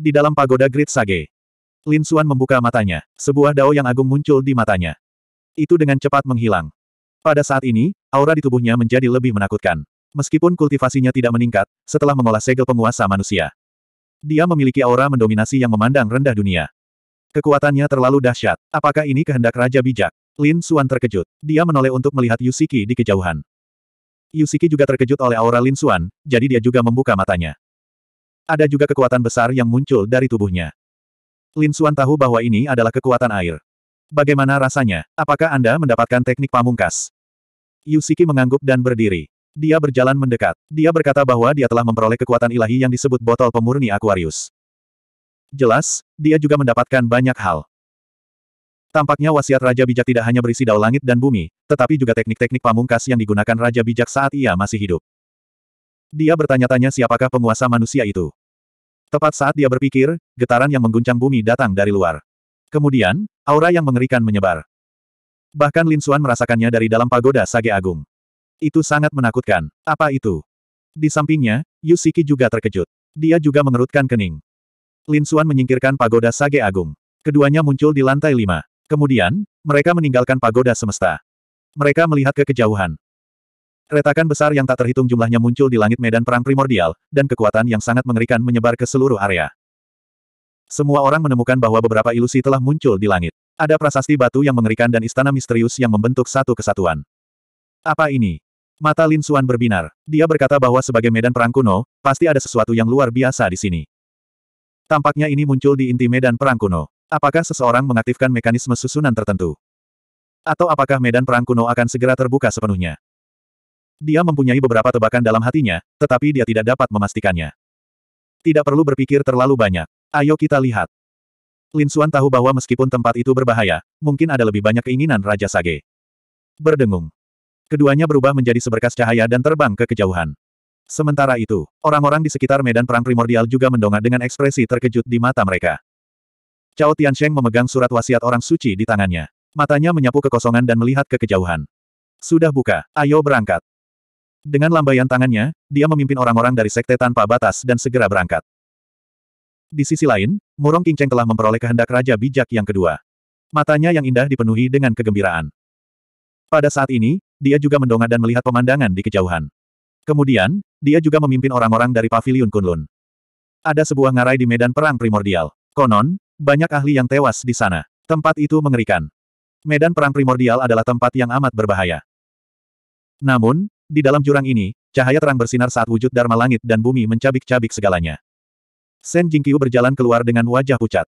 Di dalam pagoda Great Sage. Lin Xuan membuka matanya. Sebuah dao yang agung muncul di matanya. Itu dengan cepat menghilang. Pada saat ini, aura di tubuhnya menjadi lebih menakutkan. Meskipun kultivasinya tidak meningkat, setelah mengolah segel penguasa manusia. Dia memiliki aura mendominasi yang memandang rendah dunia. Kekuatannya terlalu dahsyat. Apakah ini kehendak Raja Bijak? Lin Xuan terkejut. Dia menoleh untuk melihat Yusiki di kejauhan. Yusiki juga terkejut oleh aura Lin Xuan, jadi dia juga membuka matanya. Ada juga kekuatan besar yang muncul dari tubuhnya. Lin Xuan tahu bahwa ini adalah kekuatan air. Bagaimana rasanya? Apakah Anda mendapatkan teknik pamungkas? Yusiki mengangguk dan berdiri. Dia berjalan mendekat. Dia berkata bahwa dia telah memperoleh kekuatan ilahi yang disebut botol pemurni Aquarius. Jelas, dia juga mendapatkan banyak hal. Tampaknya wasiat Raja Bijak tidak hanya berisi daun langit dan bumi, tetapi juga teknik-teknik pamungkas yang digunakan Raja Bijak saat ia masih hidup. Dia bertanya-tanya siapakah penguasa manusia itu. Tepat saat dia berpikir, getaran yang mengguncang bumi datang dari luar. Kemudian, aura yang mengerikan menyebar. Bahkan Lin Suan merasakannya dari dalam pagoda Sage Agung. Itu sangat menakutkan. Apa itu? Di sampingnya, Yu Shiki juga terkejut. Dia juga mengerutkan kening. Lin Suan menyingkirkan pagoda Sage Agung. Keduanya muncul di lantai lima. Kemudian, mereka meninggalkan pagoda semesta. Mereka melihat ke kejauhan. Retakan besar yang tak terhitung jumlahnya muncul di langit medan perang primordial, dan kekuatan yang sangat mengerikan menyebar ke seluruh area. Semua orang menemukan bahwa beberapa ilusi telah muncul di langit. Ada prasasti batu yang mengerikan dan istana misterius yang membentuk satu kesatuan. Apa ini? Mata Lin Xuan berbinar. Dia berkata bahwa sebagai medan perang kuno, pasti ada sesuatu yang luar biasa di sini. Tampaknya ini muncul di inti medan perang kuno. Apakah seseorang mengaktifkan mekanisme susunan tertentu? Atau apakah medan perang kuno akan segera terbuka sepenuhnya? Dia mempunyai beberapa tebakan dalam hatinya, tetapi dia tidak dapat memastikannya. Tidak perlu berpikir terlalu banyak. Ayo kita lihat. Lin Xuan tahu bahwa meskipun tempat itu berbahaya, mungkin ada lebih banyak keinginan Raja Sage. Berdengung. Keduanya berubah menjadi seberkas cahaya dan terbang ke kejauhan. Sementara itu, orang-orang di sekitar medan perang primordial juga mendongak dengan ekspresi terkejut di mata mereka. Cao Tiansheng memegang surat wasiat orang suci di tangannya. Matanya menyapu kekosongan dan melihat ke kejauhan. Sudah buka, ayo berangkat. Dengan lambaian tangannya, dia memimpin orang-orang dari sekte tanpa batas dan segera berangkat. Di sisi lain, Murong Cheng telah memperoleh kehendak Raja Bijak yang kedua. Matanya yang indah dipenuhi dengan kegembiraan. Pada saat ini, dia juga mendongak dan melihat pemandangan di kejauhan. Kemudian, dia juga memimpin orang-orang dari Paviliun Kunlun. Ada sebuah ngarai di medan perang primordial. Konon, banyak ahli yang tewas di sana. Tempat itu mengerikan. Medan perang primordial adalah tempat yang amat berbahaya. Namun, di dalam jurang ini, cahaya terang bersinar saat wujud Dharma langit dan bumi mencabik-cabik segalanya. Shen Jingqiu berjalan keluar dengan wajah pucat.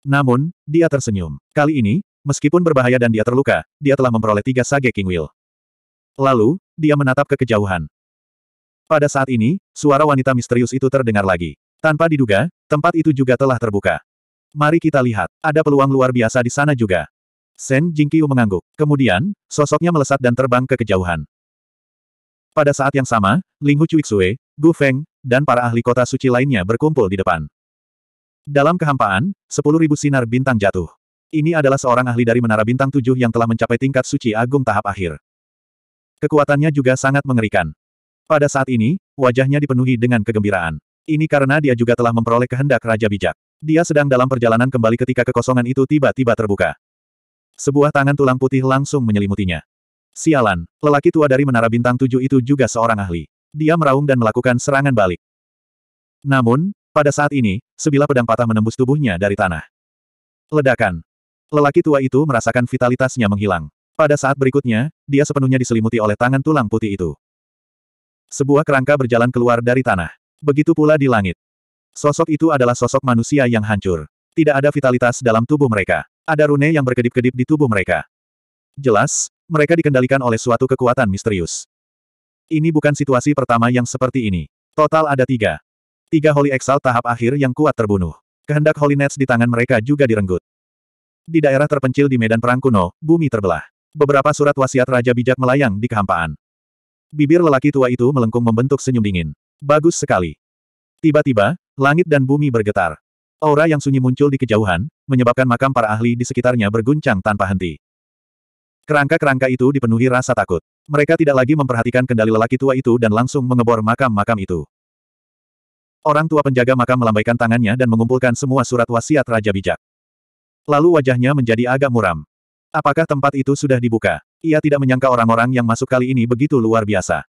Namun, dia tersenyum. Kali ini, meskipun berbahaya dan dia terluka, dia telah memperoleh tiga sage King Will. Lalu, dia menatap ke kejauhan. Pada saat ini, suara wanita misterius itu terdengar lagi. Tanpa diduga, tempat itu juga telah terbuka. Mari kita lihat, ada peluang luar biasa di sana juga. Shen Jingqiu mengangguk. Kemudian, sosoknya melesat dan terbang ke kejauhan. Pada saat yang sama, Ling Hu Cuixue, Gu Feng, dan para ahli kota suci lainnya berkumpul di depan. Dalam kehampaan, 10.000 sinar bintang jatuh. Ini adalah seorang ahli dari Menara Bintang Tujuh yang telah mencapai tingkat suci agung tahap akhir. Kekuatannya juga sangat mengerikan. Pada saat ini, wajahnya dipenuhi dengan kegembiraan. Ini karena dia juga telah memperoleh kehendak Raja Bijak. Dia sedang dalam perjalanan kembali ketika kekosongan itu tiba-tiba terbuka. Sebuah tangan tulang putih langsung menyelimutinya. Sialan, lelaki tua dari Menara Bintang Tujuh itu juga seorang ahli. Dia meraung dan melakukan serangan balik. Namun, pada saat ini, sebilah pedang patah menembus tubuhnya dari tanah. Ledakan. Lelaki tua itu merasakan vitalitasnya menghilang. Pada saat berikutnya, dia sepenuhnya diselimuti oleh tangan tulang putih itu. Sebuah kerangka berjalan keluar dari tanah. Begitu pula di langit. Sosok itu adalah sosok manusia yang hancur. Tidak ada vitalitas dalam tubuh mereka. Ada rune yang berkedip-kedip di tubuh mereka. Jelas, mereka dikendalikan oleh suatu kekuatan misterius. Ini bukan situasi pertama yang seperti ini. Total ada tiga. Tiga Holy Exalt tahap akhir yang kuat terbunuh. Kehendak Holy Nets di tangan mereka juga direnggut. Di daerah terpencil di medan perang kuno, bumi terbelah. Beberapa surat wasiat Raja Bijak melayang di kehampaan. Bibir lelaki tua itu melengkung membentuk senyum dingin. Bagus sekali. Tiba-tiba, langit dan bumi bergetar. Aura yang sunyi muncul di kejauhan, menyebabkan makam para ahli di sekitarnya berguncang tanpa henti. Kerangka-kerangka itu dipenuhi rasa takut. Mereka tidak lagi memperhatikan kendali lelaki tua itu dan langsung mengebor makam-makam itu. Orang tua penjaga makam melambaikan tangannya dan mengumpulkan semua surat wasiat Raja Bijak. Lalu wajahnya menjadi agak muram. Apakah tempat itu sudah dibuka? Ia tidak menyangka orang-orang yang masuk kali ini begitu luar biasa.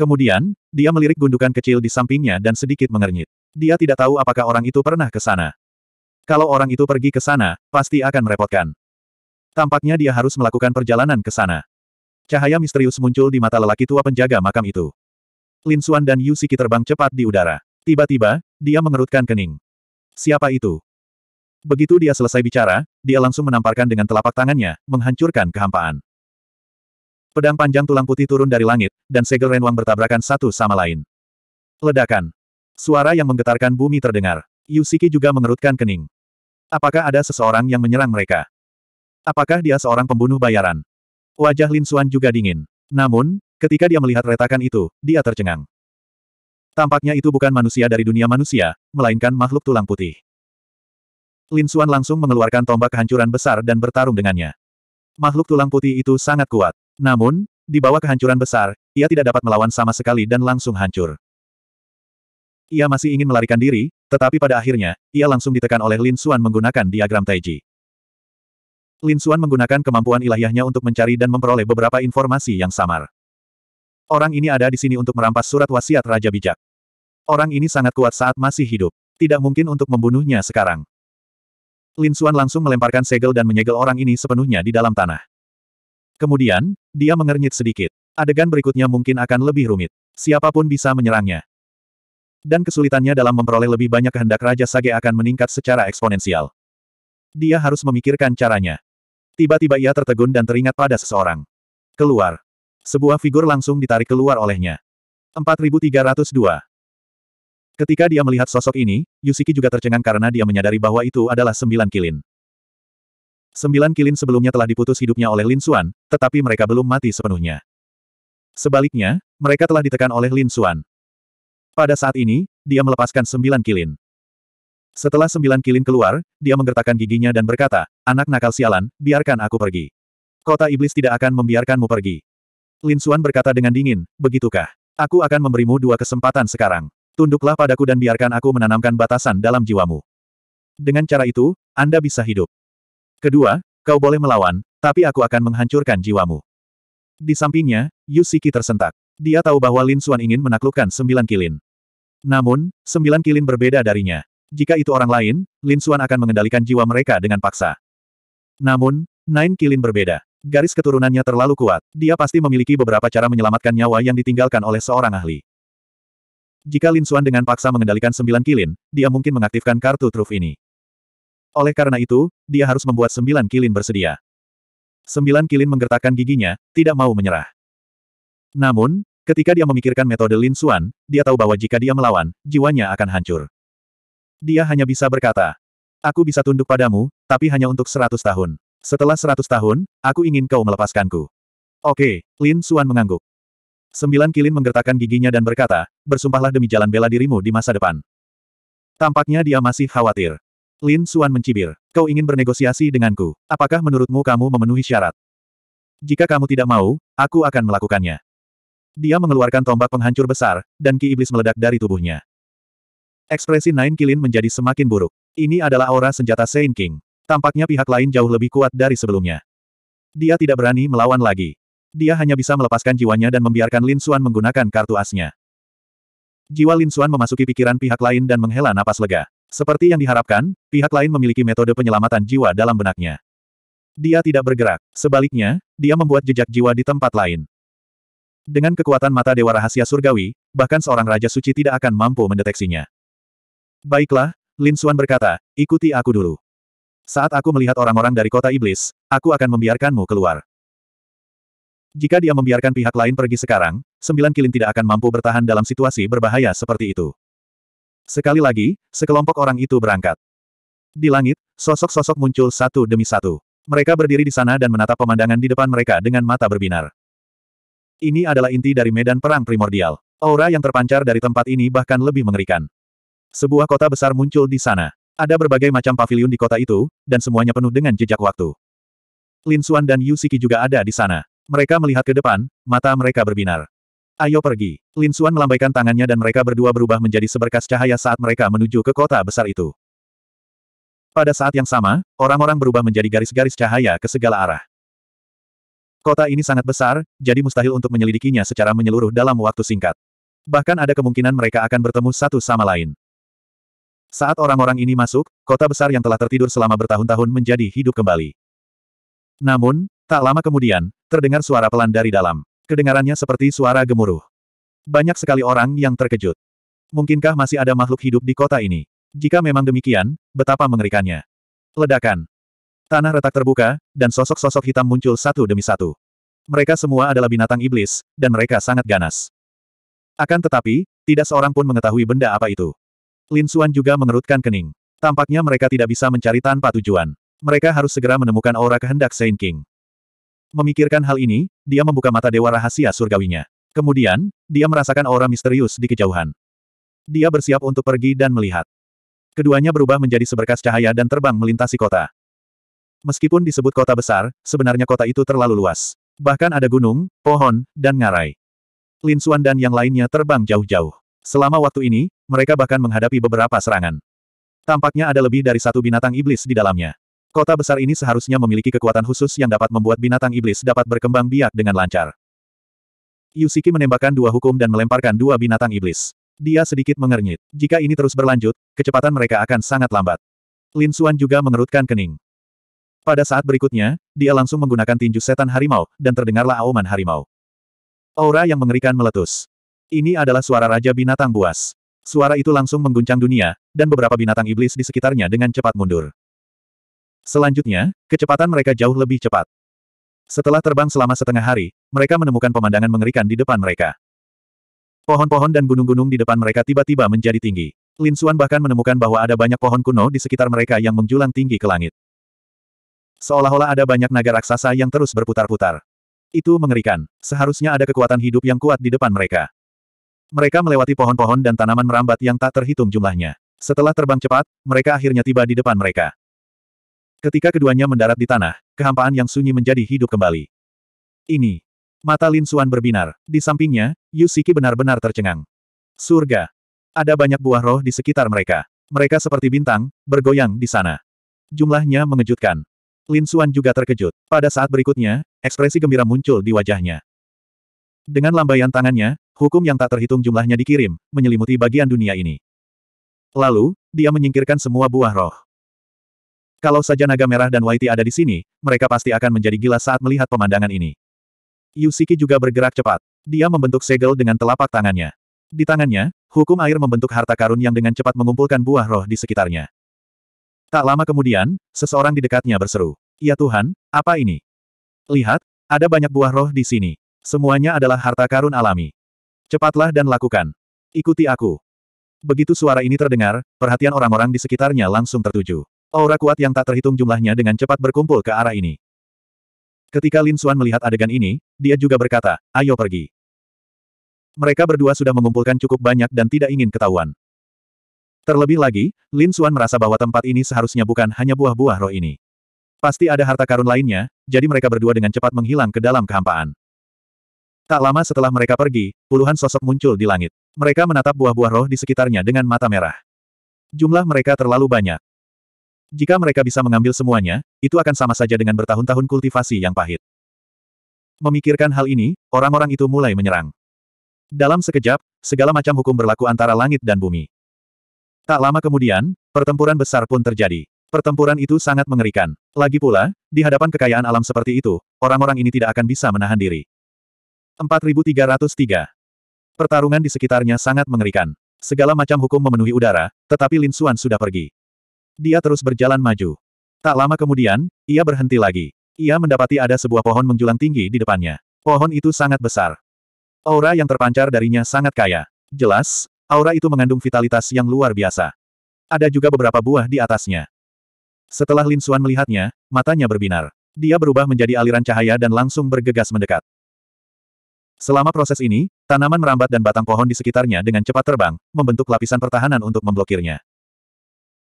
Kemudian, dia melirik gundukan kecil di sampingnya dan sedikit mengernyit. Dia tidak tahu apakah orang itu pernah ke sana. Kalau orang itu pergi ke sana, pasti akan merepotkan. Tampaknya dia harus melakukan perjalanan ke sana. Cahaya misterius muncul di mata lelaki tua penjaga makam itu. Lin Suan dan Yu Siki terbang cepat di udara. Tiba-tiba, dia mengerutkan kening. Siapa itu? Begitu dia selesai bicara, dia langsung menamparkan dengan telapak tangannya, menghancurkan kehampaan. Pedang panjang tulang putih turun dari langit, dan segel renwang bertabrakan satu sama lain. Ledakan. Suara yang menggetarkan bumi terdengar. Yusiki juga mengerutkan kening. Apakah ada seseorang yang menyerang mereka? Apakah dia seorang pembunuh bayaran? Wajah Lin Xuan juga dingin. Namun, ketika dia melihat retakan itu, dia tercengang. Tampaknya itu bukan manusia dari dunia manusia, melainkan makhluk tulang putih. Lin Xuan langsung mengeluarkan tombak kehancuran besar dan bertarung dengannya. Makhluk tulang putih itu sangat kuat. Namun, di bawah kehancuran besar, ia tidak dapat melawan sama sekali dan langsung hancur. Ia masih ingin melarikan diri, tetapi pada akhirnya, ia langsung ditekan oleh Lin Xuan menggunakan diagram Taiji. Lin Xuan menggunakan kemampuan ilahiyahnya untuk mencari dan memperoleh beberapa informasi yang samar. Orang ini ada di sini untuk merampas surat wasiat Raja Bijak. Orang ini sangat kuat saat masih hidup. Tidak mungkin untuk membunuhnya sekarang. Lin Xuan langsung melemparkan segel dan menyegel orang ini sepenuhnya di dalam tanah. Kemudian, dia mengernyit sedikit. Adegan berikutnya mungkin akan lebih rumit. Siapapun bisa menyerangnya. Dan kesulitannya dalam memperoleh lebih banyak kehendak Raja Sage akan meningkat secara eksponensial. Dia harus memikirkan caranya. Tiba-tiba ia tertegun dan teringat pada seseorang. Keluar. Sebuah figur langsung ditarik keluar olehnya. 4302. Ketika dia melihat sosok ini, Yusiki juga tercengang karena dia menyadari bahwa itu adalah sembilan kilin. Sembilan kilin sebelumnya telah diputus hidupnya oleh Lin Xuan, tetapi mereka belum mati sepenuhnya. Sebaliknya, mereka telah ditekan oleh Lin Xuan. Pada saat ini, dia melepaskan sembilan kilin. Setelah sembilan kilin keluar, dia menggertakkan giginya dan berkata, anak nakal sialan, biarkan aku pergi. Kota iblis tidak akan membiarkanmu pergi. Lin Xuan berkata dengan dingin, begitukah? Aku akan memberimu dua kesempatan sekarang. Tunduklah padaku dan biarkan aku menanamkan batasan dalam jiwamu. Dengan cara itu, Anda bisa hidup. Kedua, kau boleh melawan, tapi aku akan menghancurkan jiwamu. Di sampingnya, Yu Siki tersentak. Dia tahu bahwa Lin Xuan ingin menaklukkan sembilan kilin. Namun, sembilan kilin berbeda darinya. Jika itu orang lain, Lin Xuan akan mengendalikan jiwa mereka dengan paksa. Namun, Nine Kilin berbeda. Garis keturunannya terlalu kuat. Dia pasti memiliki beberapa cara menyelamatkan nyawa yang ditinggalkan oleh seorang ahli. Jika Lin Xuan dengan paksa mengendalikan sembilan kilin, dia mungkin mengaktifkan kartu truf ini. Oleh karena itu, dia harus membuat sembilan kilin bersedia. Sembilan kilin menggertakkan giginya, tidak mau menyerah. Namun, ketika dia memikirkan metode Lin Xuan, dia tahu bahwa jika dia melawan, jiwanya akan hancur. Dia hanya bisa berkata, Aku bisa tunduk padamu, tapi hanya untuk seratus tahun. Setelah seratus tahun, aku ingin kau melepaskanku. Oke, Lin Suan mengangguk. Sembilan kilin menggertakkan giginya dan berkata, bersumpahlah demi jalan bela dirimu di masa depan. Tampaknya dia masih khawatir. Lin Suan mencibir, kau ingin bernegosiasi denganku, apakah menurutmu kamu memenuhi syarat? Jika kamu tidak mau, aku akan melakukannya. Dia mengeluarkan tombak penghancur besar, dan ki iblis meledak dari tubuhnya. Ekspresi Nine Kilin menjadi semakin buruk. Ini adalah aura senjata Saint King. Tampaknya pihak lain jauh lebih kuat dari sebelumnya. Dia tidak berani melawan lagi. Dia hanya bisa melepaskan jiwanya dan membiarkan Lin Xuan menggunakan kartu asnya. Jiwa Lin Xuan memasuki pikiran pihak lain dan menghela napas lega. Seperti yang diharapkan, pihak lain memiliki metode penyelamatan jiwa dalam benaknya. Dia tidak bergerak. Sebaliknya, dia membuat jejak jiwa di tempat lain. Dengan kekuatan mata Dewa Rahasia Surgawi, bahkan seorang Raja Suci tidak akan mampu mendeteksinya. Baiklah, Lin Xuan berkata, ikuti aku dulu. Saat aku melihat orang-orang dari kota iblis, aku akan membiarkanmu keluar. Jika dia membiarkan pihak lain pergi sekarang, sembilan kilin tidak akan mampu bertahan dalam situasi berbahaya seperti itu. Sekali lagi, sekelompok orang itu berangkat. Di langit, sosok-sosok muncul satu demi satu. Mereka berdiri di sana dan menatap pemandangan di depan mereka dengan mata berbinar. Ini adalah inti dari medan perang primordial. Aura yang terpancar dari tempat ini bahkan lebih mengerikan. Sebuah kota besar muncul di sana. Ada berbagai macam pavilion di kota itu, dan semuanya penuh dengan jejak waktu. Lin Xuan dan Yu Siki juga ada di sana. Mereka melihat ke depan, mata mereka berbinar. Ayo pergi. Lin Xuan melambaikan tangannya dan mereka berdua berubah menjadi seberkas cahaya saat mereka menuju ke kota besar itu. Pada saat yang sama, orang-orang berubah menjadi garis-garis cahaya ke segala arah. Kota ini sangat besar, jadi mustahil untuk menyelidikinya secara menyeluruh dalam waktu singkat. Bahkan ada kemungkinan mereka akan bertemu satu sama lain. Saat orang-orang ini masuk, kota besar yang telah tertidur selama bertahun-tahun menjadi hidup kembali. Namun, tak lama kemudian, terdengar suara pelan dari dalam. Kedengarannya seperti suara gemuruh. Banyak sekali orang yang terkejut. Mungkinkah masih ada makhluk hidup di kota ini? Jika memang demikian, betapa mengerikannya. Ledakan. Tanah retak terbuka, dan sosok-sosok hitam muncul satu demi satu. Mereka semua adalah binatang iblis, dan mereka sangat ganas. Akan tetapi, tidak seorang pun mengetahui benda apa itu. Lin Suan juga mengerutkan kening. Tampaknya mereka tidak bisa mencari tanpa tujuan. Mereka harus segera menemukan aura kehendak Saint King. Memikirkan hal ini, dia membuka mata dewa rahasia surgawinya. Kemudian, dia merasakan aura misterius di kejauhan. Dia bersiap untuk pergi dan melihat. Keduanya berubah menjadi seberkas cahaya dan terbang melintasi kota. Meskipun disebut kota besar, sebenarnya kota itu terlalu luas. Bahkan ada gunung, pohon, dan ngarai. Lin Suan dan yang lainnya terbang jauh-jauh. Selama waktu ini, mereka bahkan menghadapi beberapa serangan. Tampaknya ada lebih dari satu binatang iblis di dalamnya. Kota besar ini seharusnya memiliki kekuatan khusus yang dapat membuat binatang iblis dapat berkembang biak dengan lancar. Yusiki menembakkan dua hukum dan melemparkan dua binatang iblis. Dia sedikit mengernyit. Jika ini terus berlanjut, kecepatan mereka akan sangat lambat. Lin Suan juga mengerutkan kening. Pada saat berikutnya, dia langsung menggunakan tinju setan harimau, dan terdengarlah auman harimau. Aura yang mengerikan meletus. Ini adalah suara Raja Binatang Buas. Suara itu langsung mengguncang dunia, dan beberapa binatang iblis di sekitarnya dengan cepat mundur. Selanjutnya, kecepatan mereka jauh lebih cepat. Setelah terbang selama setengah hari, mereka menemukan pemandangan mengerikan di depan mereka. Pohon-pohon dan gunung-gunung di depan mereka tiba-tiba menjadi tinggi. Lin Xuan bahkan menemukan bahwa ada banyak pohon kuno di sekitar mereka yang menjulang tinggi ke langit. Seolah-olah ada banyak naga raksasa yang terus berputar-putar. Itu mengerikan. Seharusnya ada kekuatan hidup yang kuat di depan mereka. Mereka melewati pohon-pohon dan tanaman merambat yang tak terhitung jumlahnya. Setelah terbang cepat, mereka akhirnya tiba di depan mereka. Ketika keduanya mendarat di tanah, kehampaan yang sunyi menjadi hidup kembali. Ini. Mata Lin Suan berbinar. Di sampingnya, Yusiki benar-benar tercengang. Surga. Ada banyak buah roh di sekitar mereka. Mereka seperti bintang, bergoyang di sana. Jumlahnya mengejutkan. Lin Suan juga terkejut. Pada saat berikutnya, ekspresi gembira muncul di wajahnya. Dengan lambaian tangannya, Hukum yang tak terhitung jumlahnya dikirim, menyelimuti bagian dunia ini. Lalu, dia menyingkirkan semua buah roh. Kalau saja naga merah dan Waiti ada di sini, mereka pasti akan menjadi gila saat melihat pemandangan ini. Yusiki juga bergerak cepat. Dia membentuk segel dengan telapak tangannya. Di tangannya, hukum air membentuk harta karun yang dengan cepat mengumpulkan buah roh di sekitarnya. Tak lama kemudian, seseorang di dekatnya berseru, Ya Tuhan, apa ini? Lihat, ada banyak buah roh di sini. Semuanya adalah harta karun alami. Cepatlah dan lakukan. Ikuti aku. Begitu suara ini terdengar, perhatian orang-orang di sekitarnya langsung tertuju. Aura kuat yang tak terhitung jumlahnya dengan cepat berkumpul ke arah ini. Ketika Lin Xuan melihat adegan ini, dia juga berkata, ayo pergi. Mereka berdua sudah mengumpulkan cukup banyak dan tidak ingin ketahuan. Terlebih lagi, Lin Xuan merasa bahwa tempat ini seharusnya bukan hanya buah-buah roh ini. Pasti ada harta karun lainnya, jadi mereka berdua dengan cepat menghilang ke dalam kehampaan. Tak lama setelah mereka pergi, puluhan sosok muncul di langit. Mereka menatap buah-buah roh di sekitarnya dengan mata merah. Jumlah mereka terlalu banyak. Jika mereka bisa mengambil semuanya, itu akan sama saja dengan bertahun-tahun kultivasi yang pahit. Memikirkan hal ini, orang-orang itu mulai menyerang. Dalam sekejap, segala macam hukum berlaku antara langit dan bumi. Tak lama kemudian, pertempuran besar pun terjadi. Pertempuran itu sangat mengerikan. Lagi pula, di hadapan kekayaan alam seperti itu, orang-orang ini tidak akan bisa menahan diri. 4303. Pertarungan di sekitarnya sangat mengerikan. Segala macam hukum memenuhi udara, tetapi Lin Xuan sudah pergi. Dia terus berjalan maju. Tak lama kemudian, ia berhenti lagi. Ia mendapati ada sebuah pohon menjulang tinggi di depannya. Pohon itu sangat besar. Aura yang terpancar darinya sangat kaya. Jelas, aura itu mengandung vitalitas yang luar biasa. Ada juga beberapa buah di atasnya. Setelah Lin Xuan melihatnya, matanya berbinar. Dia berubah menjadi aliran cahaya dan langsung bergegas mendekat. Selama proses ini, tanaman merambat dan batang pohon di sekitarnya dengan cepat terbang, membentuk lapisan pertahanan untuk memblokirnya.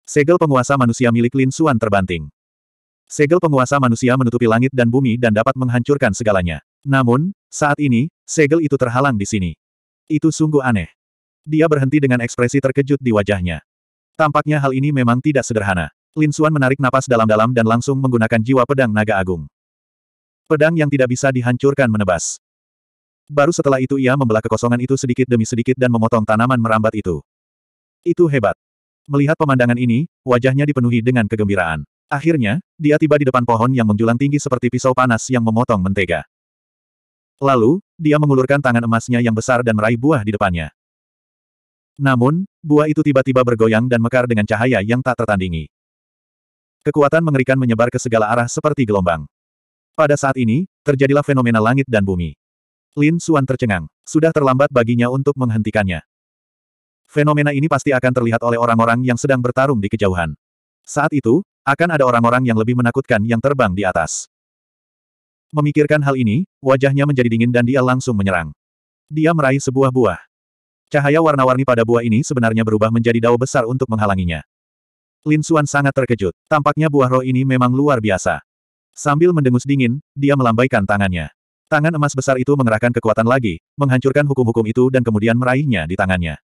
Segel penguasa manusia milik Lin Suan terbanting. Segel penguasa manusia menutupi langit dan bumi dan dapat menghancurkan segalanya. Namun, saat ini, segel itu terhalang di sini. Itu sungguh aneh. Dia berhenti dengan ekspresi terkejut di wajahnya. Tampaknya hal ini memang tidak sederhana. Lin Suan menarik napas dalam-dalam dan langsung menggunakan jiwa pedang naga agung. Pedang yang tidak bisa dihancurkan menebas. Baru setelah itu ia membelah kekosongan itu sedikit demi sedikit dan memotong tanaman merambat itu. Itu hebat. Melihat pemandangan ini, wajahnya dipenuhi dengan kegembiraan. Akhirnya, dia tiba di depan pohon yang menjulang tinggi seperti pisau panas yang memotong mentega. Lalu, dia mengulurkan tangan emasnya yang besar dan meraih buah di depannya. Namun, buah itu tiba-tiba bergoyang dan mekar dengan cahaya yang tak tertandingi. Kekuatan mengerikan menyebar ke segala arah seperti gelombang. Pada saat ini, terjadilah fenomena langit dan bumi. Lin Suan tercengang. Sudah terlambat baginya untuk menghentikannya. Fenomena ini pasti akan terlihat oleh orang-orang yang sedang bertarung di kejauhan. Saat itu, akan ada orang-orang yang lebih menakutkan yang terbang di atas. Memikirkan hal ini, wajahnya menjadi dingin dan dia langsung menyerang. Dia meraih sebuah buah. Cahaya warna-warni pada buah ini sebenarnya berubah menjadi dao besar untuk menghalanginya. Lin Suan sangat terkejut. Tampaknya buah roh ini memang luar biasa. Sambil mendengus dingin, dia melambaikan tangannya. Tangan emas besar itu mengerahkan kekuatan lagi, menghancurkan hukum-hukum itu dan kemudian meraihnya di tangannya.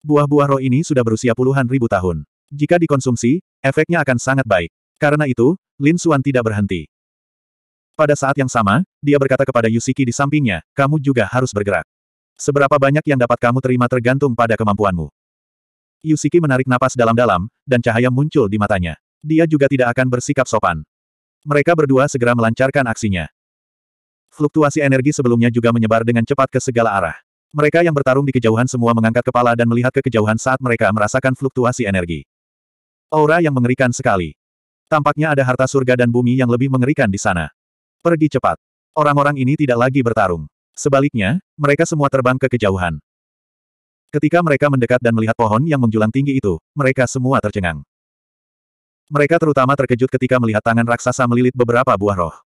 Buah-buah roh ini sudah berusia puluhan ribu tahun. Jika dikonsumsi, efeknya akan sangat baik. Karena itu, Lin Suan tidak berhenti. Pada saat yang sama, dia berkata kepada Yusiki di sampingnya, kamu juga harus bergerak. Seberapa banyak yang dapat kamu terima tergantung pada kemampuanmu. Yusiki menarik napas dalam-dalam, dan cahaya muncul di matanya. Dia juga tidak akan bersikap sopan. Mereka berdua segera melancarkan aksinya. Fluktuasi energi sebelumnya juga menyebar dengan cepat ke segala arah. Mereka yang bertarung di kejauhan semua mengangkat kepala dan melihat ke kejauhan saat mereka merasakan fluktuasi energi. Aura yang mengerikan sekali. Tampaknya ada harta surga dan bumi yang lebih mengerikan di sana. Pergi cepat. Orang-orang ini tidak lagi bertarung. Sebaliknya, mereka semua terbang ke kejauhan. Ketika mereka mendekat dan melihat pohon yang menjulang tinggi itu, mereka semua tercengang. Mereka terutama terkejut ketika melihat tangan raksasa melilit beberapa buah roh.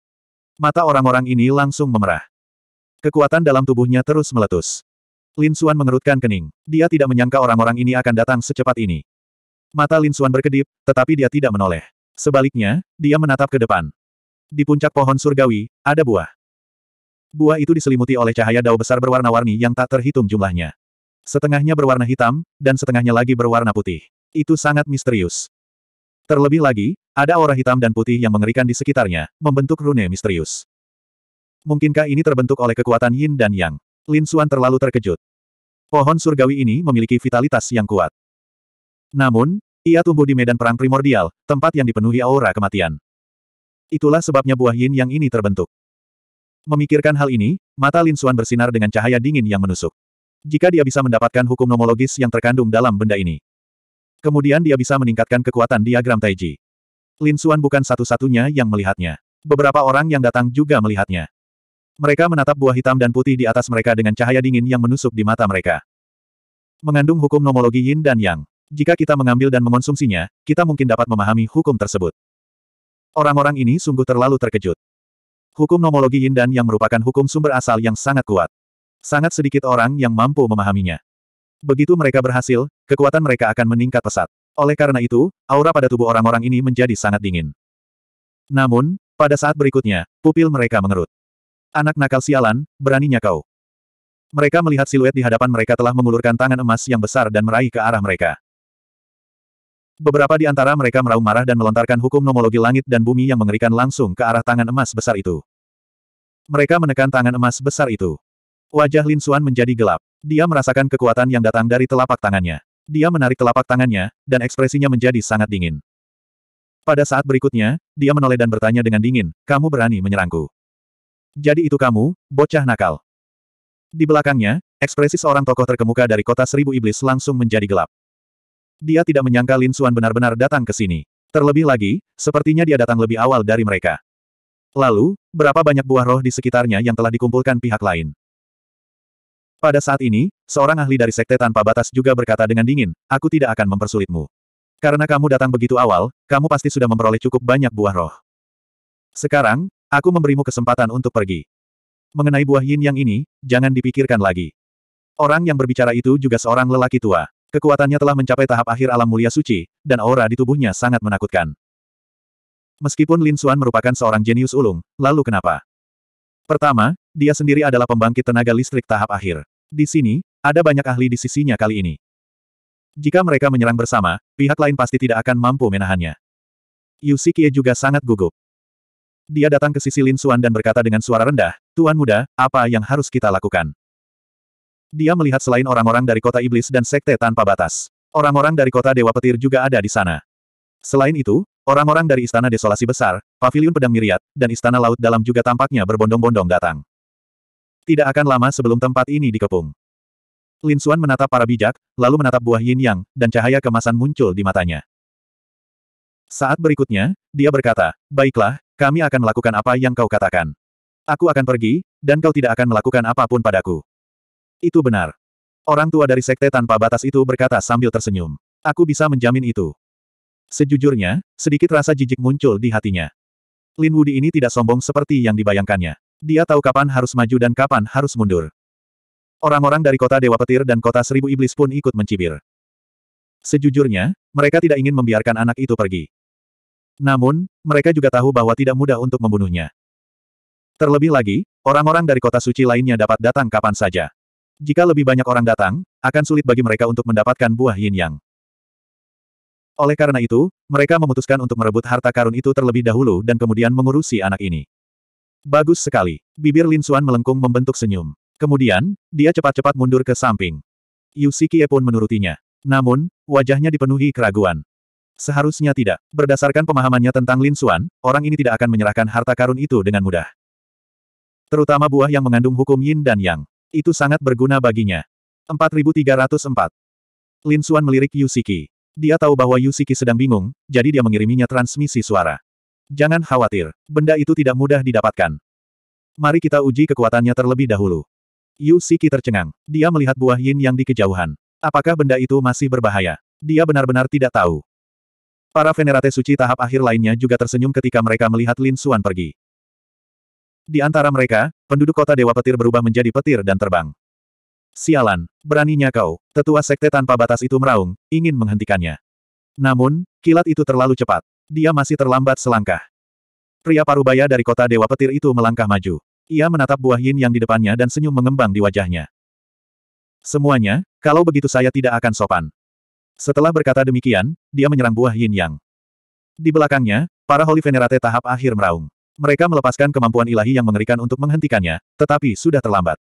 Mata orang-orang ini langsung memerah. Kekuatan dalam tubuhnya terus meletus. Lin Xuan mengerutkan kening. Dia tidak menyangka orang-orang ini akan datang secepat ini. Mata Lin Xuan berkedip, tetapi dia tidak menoleh. Sebaliknya, dia menatap ke depan. Di puncak pohon surgawi, ada buah. Buah itu diselimuti oleh cahaya dao besar berwarna-warni yang tak terhitung jumlahnya. Setengahnya berwarna hitam, dan setengahnya lagi berwarna putih. Itu sangat misterius. Terlebih lagi, ada aura hitam dan putih yang mengerikan di sekitarnya, membentuk rune misterius. Mungkinkah ini terbentuk oleh kekuatan yin dan yang? Lin Xuan terlalu terkejut. Pohon surgawi ini memiliki vitalitas yang kuat. Namun, ia tumbuh di medan perang primordial, tempat yang dipenuhi aura kematian. Itulah sebabnya buah yin yang ini terbentuk. Memikirkan hal ini, mata Lin Xuan bersinar dengan cahaya dingin yang menusuk. Jika dia bisa mendapatkan hukum nomologis yang terkandung dalam benda ini. Kemudian dia bisa meningkatkan kekuatan diagram Taiji. Lin Suan bukan satu-satunya yang melihatnya. Beberapa orang yang datang juga melihatnya. Mereka menatap buah hitam dan putih di atas mereka dengan cahaya dingin yang menusuk di mata mereka. Mengandung hukum nomologi yin dan yang. Jika kita mengambil dan mengonsumsinya, kita mungkin dapat memahami hukum tersebut. Orang-orang ini sungguh terlalu terkejut. Hukum nomologi yin dan yang merupakan hukum sumber asal yang sangat kuat. Sangat sedikit orang yang mampu memahaminya. Begitu mereka berhasil, kekuatan mereka akan meningkat pesat. Oleh karena itu, aura pada tubuh orang-orang ini menjadi sangat dingin. Namun, pada saat berikutnya, pupil mereka mengerut. Anak nakal sialan, beraninya kau. Mereka melihat siluet di hadapan mereka telah mengulurkan tangan emas yang besar dan meraih ke arah mereka. Beberapa di antara mereka meraung marah dan melontarkan hukum nomologi langit dan bumi yang mengerikan langsung ke arah tangan emas besar itu. Mereka menekan tangan emas besar itu. Wajah Lin Suan menjadi gelap. Dia merasakan kekuatan yang datang dari telapak tangannya. Dia menarik telapak tangannya, dan ekspresinya menjadi sangat dingin. Pada saat berikutnya, dia menoleh dan bertanya dengan dingin, kamu berani menyerangku. Jadi itu kamu, bocah nakal. Di belakangnya, ekspresi seorang tokoh terkemuka dari kota seribu iblis langsung menjadi gelap. Dia tidak menyangka Lin Suan benar-benar datang ke sini. Terlebih lagi, sepertinya dia datang lebih awal dari mereka. Lalu, berapa banyak buah roh di sekitarnya yang telah dikumpulkan pihak lain. Pada saat ini, seorang ahli dari Sekte Tanpa Batas juga berkata dengan dingin, aku tidak akan mempersulitmu. Karena kamu datang begitu awal, kamu pasti sudah memperoleh cukup banyak buah roh. Sekarang, aku memberimu kesempatan untuk pergi. Mengenai buah yin yang ini, jangan dipikirkan lagi. Orang yang berbicara itu juga seorang lelaki tua. Kekuatannya telah mencapai tahap akhir alam mulia suci, dan aura di tubuhnya sangat menakutkan. Meskipun Lin Xuan merupakan seorang jenius ulung, lalu kenapa? Pertama, dia sendiri adalah pembangkit tenaga listrik tahap akhir. Di sini, ada banyak ahli di sisinya kali ini. Jika mereka menyerang bersama, pihak lain pasti tidak akan mampu menahannya. Yusikie juga sangat gugup. Dia datang ke sisi Lin Suan dan berkata dengan suara rendah, Tuan muda, apa yang harus kita lakukan? Dia melihat selain orang-orang dari kota iblis dan sekte tanpa batas. Orang-orang dari kota Dewa Petir juga ada di sana. Selain itu, orang-orang dari Istana Desolasi Besar, Paviliun Pedang Miriat, dan Istana Laut Dalam juga tampaknya berbondong-bondong datang. Tidak akan lama sebelum tempat ini dikepung. Lin Xuan menatap para bijak, lalu menatap buah yin yang, dan cahaya kemasan muncul di matanya. Saat berikutnya, dia berkata, Baiklah, kami akan melakukan apa yang kau katakan. Aku akan pergi, dan kau tidak akan melakukan apapun padaku. Itu benar. Orang tua dari sekte tanpa batas itu berkata sambil tersenyum. Aku bisa menjamin itu. Sejujurnya, sedikit rasa jijik muncul di hatinya. Lin Wudi ini tidak sombong seperti yang dibayangkannya. Dia tahu kapan harus maju dan kapan harus mundur. Orang-orang dari kota Dewa Petir dan kota Seribu Iblis pun ikut mencibir. Sejujurnya, mereka tidak ingin membiarkan anak itu pergi. Namun, mereka juga tahu bahwa tidak mudah untuk membunuhnya. Terlebih lagi, orang-orang dari kota suci lainnya dapat datang kapan saja. Jika lebih banyak orang datang, akan sulit bagi mereka untuk mendapatkan buah yin yang. Oleh karena itu, mereka memutuskan untuk merebut harta karun itu terlebih dahulu dan kemudian mengurusi anak ini. Bagus sekali. Bibir Lin Xuan melengkung membentuk senyum. Kemudian, dia cepat-cepat mundur ke samping. Yu Sikie pun menurutinya. Namun, wajahnya dipenuhi keraguan. Seharusnya tidak. Berdasarkan pemahamannya tentang Lin Xuan, orang ini tidak akan menyerahkan harta karun itu dengan mudah. Terutama buah yang mengandung hukum yin dan yang. Itu sangat berguna baginya. 4304. Lin Xuan melirik Yu Yusiki. Dia tahu bahwa Yu Yusiki sedang bingung, jadi dia mengiriminya transmisi suara. Jangan khawatir, benda itu tidak mudah didapatkan. Mari kita uji kekuatannya terlebih dahulu. Yu Siki tercengang. Dia melihat buah yin yang di kejauhan. Apakah benda itu masih berbahaya? Dia benar-benar tidak tahu. Para venerate suci tahap akhir lainnya juga tersenyum ketika mereka melihat Lin Xuan pergi. Di antara mereka, penduduk kota Dewa Petir berubah menjadi petir dan terbang. Sialan, beraninya kau, tetua sekte tanpa batas itu meraung, ingin menghentikannya. Namun, kilat itu terlalu cepat. Dia masih terlambat selangkah. Pria parubaya dari kota Dewa Petir itu melangkah maju. Ia menatap buah yin yang di depannya dan senyum mengembang di wajahnya. Semuanya, kalau begitu saya tidak akan sopan. Setelah berkata demikian, dia menyerang buah yin yang. Di belakangnya, para Holy Venerate tahap akhir meraung. Mereka melepaskan kemampuan ilahi yang mengerikan untuk menghentikannya, tetapi sudah terlambat.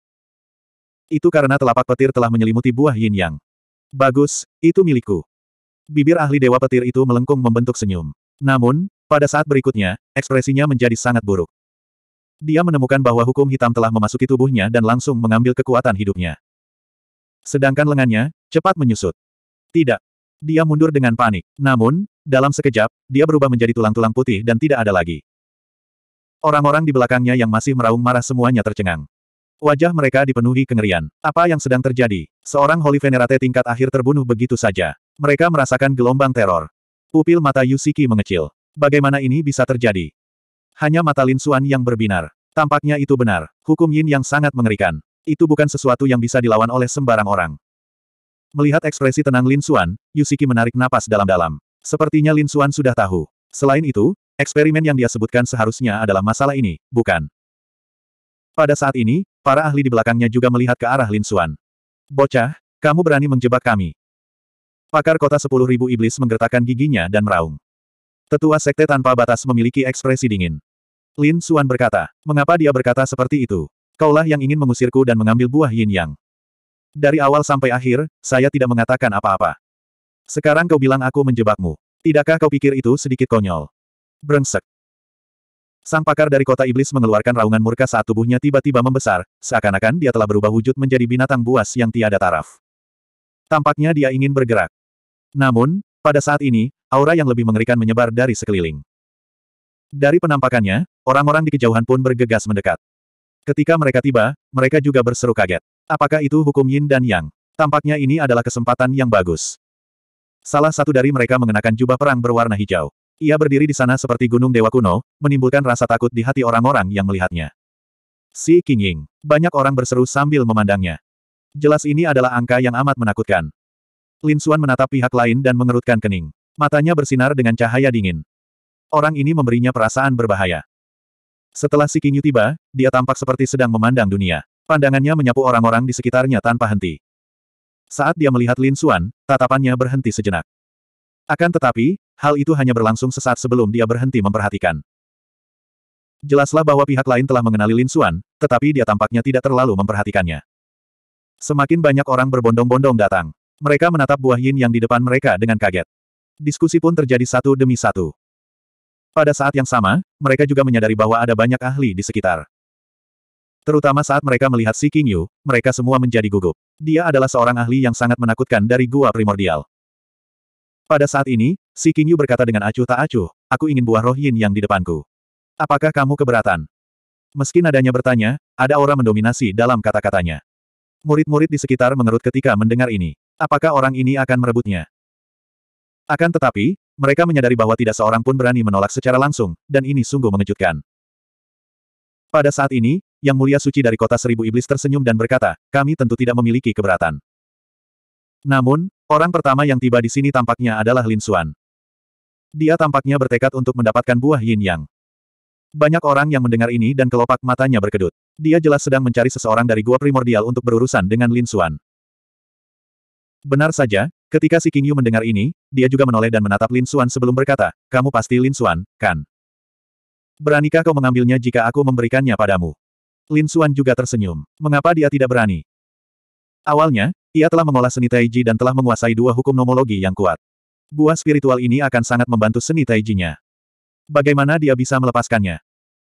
Itu karena telapak petir telah menyelimuti buah yin yang. Bagus, itu milikku. Bibir ahli dewa petir itu melengkung membentuk senyum. Namun, pada saat berikutnya, ekspresinya menjadi sangat buruk. Dia menemukan bahwa hukum hitam telah memasuki tubuhnya dan langsung mengambil kekuatan hidupnya. Sedangkan lengannya, cepat menyusut. Tidak. Dia mundur dengan panik. Namun, dalam sekejap, dia berubah menjadi tulang-tulang putih dan tidak ada lagi. Orang-orang di belakangnya yang masih meraung marah semuanya tercengang. Wajah mereka dipenuhi kengerian. Apa yang sedang terjadi? Seorang Holy Venerate tingkat akhir terbunuh begitu saja. Mereka merasakan gelombang teror. Pupil mata Yusiki mengecil. Bagaimana ini bisa terjadi? Hanya mata Lin Suan yang berbinar. Tampaknya itu benar. Hukum Yin yang sangat mengerikan. Itu bukan sesuatu yang bisa dilawan oleh sembarang orang. Melihat ekspresi tenang Lin Suan, Yusiki menarik napas dalam-dalam. Sepertinya Lin Suan sudah tahu. Selain itu, eksperimen yang dia sebutkan seharusnya adalah masalah ini, bukan? Pada saat ini, para ahli di belakangnya juga melihat ke arah Lin Suan. Bocah, kamu berani menjebak kami. Pakar kota sepuluh ribu iblis menggertakkan giginya dan meraung. Tetua sekte tanpa batas memiliki ekspresi dingin. Lin Suan berkata, mengapa dia berkata seperti itu? Kaulah yang ingin mengusirku dan mengambil buah yin yang. Dari awal sampai akhir, saya tidak mengatakan apa-apa. Sekarang kau bilang aku menjebakmu. Tidakkah kau pikir itu sedikit konyol? Brengsek. Sang pakar dari kota iblis mengeluarkan raungan murka saat tubuhnya tiba-tiba membesar, seakan-akan dia telah berubah wujud menjadi binatang buas yang tiada taraf. Tampaknya dia ingin bergerak. Namun, pada saat ini, aura yang lebih mengerikan menyebar dari sekeliling. Dari penampakannya, orang-orang di kejauhan pun bergegas mendekat. Ketika mereka tiba, mereka juga berseru kaget. Apakah itu hukum yin dan yang? Tampaknya ini adalah kesempatan yang bagus. Salah satu dari mereka mengenakan jubah perang berwarna hijau. Ia berdiri di sana seperti gunung dewa kuno, menimbulkan rasa takut di hati orang-orang yang melihatnya. Si King Ying. Banyak orang berseru sambil memandangnya. Jelas ini adalah angka yang amat menakutkan. Lin Xuan menatap pihak lain dan mengerutkan kening. Matanya bersinar dengan cahaya dingin. Orang ini memberinya perasaan berbahaya. Setelah si King tiba, dia tampak seperti sedang memandang dunia. Pandangannya menyapu orang-orang di sekitarnya tanpa henti. Saat dia melihat Lin Xuan, tatapannya berhenti sejenak. Akan tetapi, hal itu hanya berlangsung sesaat sebelum dia berhenti memperhatikan. Jelaslah bahwa pihak lain telah mengenali Lin Xuan, tetapi dia tampaknya tidak terlalu memperhatikannya. Semakin banyak orang berbondong-bondong datang. Mereka menatap buah yin yang di depan mereka dengan kaget. Diskusi pun terjadi satu demi satu. Pada saat yang sama, mereka juga menyadari bahwa ada banyak ahli di sekitar. Terutama saat mereka melihat si King Yu, mereka semua menjadi gugup. Dia adalah seorang ahli yang sangat menakutkan dari gua primordial. Pada saat ini, si King Yu berkata dengan acuh tak acuh, aku ingin buah roh yin yang di depanku. Apakah kamu keberatan? Meski nadanya bertanya, ada aura mendominasi dalam kata-katanya. Murid-murid di sekitar mengerut ketika mendengar ini. Apakah orang ini akan merebutnya? Akan tetapi, mereka menyadari bahwa tidak seorang pun berani menolak secara langsung, dan ini sungguh mengejutkan. Pada saat ini, Yang Mulia Suci dari Kota Seribu Iblis tersenyum dan berkata, kami tentu tidak memiliki keberatan. Namun, orang pertama yang tiba di sini tampaknya adalah Lin Xuan. Dia tampaknya bertekad untuk mendapatkan buah yin yang. Banyak orang yang mendengar ini dan kelopak matanya berkedut. Dia jelas sedang mencari seseorang dari gua primordial untuk berurusan dengan Lin Xuan. Benar saja, ketika si King Yu mendengar ini, dia juga menoleh dan menatap Lin Xuan sebelum berkata, kamu pasti Lin Xuan, kan? Beranikah kau mengambilnya jika aku memberikannya padamu? Lin Xuan juga tersenyum. Mengapa dia tidak berani? Awalnya, ia telah mengolah seni Taiji dan telah menguasai dua hukum nomologi yang kuat. Buah spiritual ini akan sangat membantu seni Taijinya. Bagaimana dia bisa melepaskannya?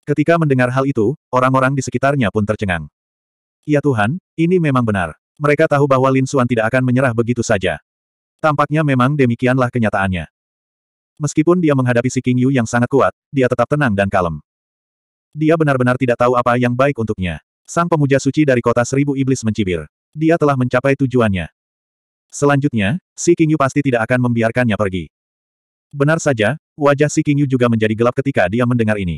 Ketika mendengar hal itu, orang-orang di sekitarnya pun tercengang. Ya Tuhan, ini memang benar. Mereka tahu bahwa Lin Suan tidak akan menyerah begitu saja. Tampaknya memang demikianlah kenyataannya. Meskipun dia menghadapi si King Yu yang sangat kuat, dia tetap tenang dan kalem. Dia benar-benar tidak tahu apa yang baik untuknya. Sang pemuja suci dari kota seribu iblis mencibir. Dia telah mencapai tujuannya. Selanjutnya, si King Yu pasti tidak akan membiarkannya pergi. Benar saja, wajah si King Yu juga menjadi gelap ketika dia mendengar ini.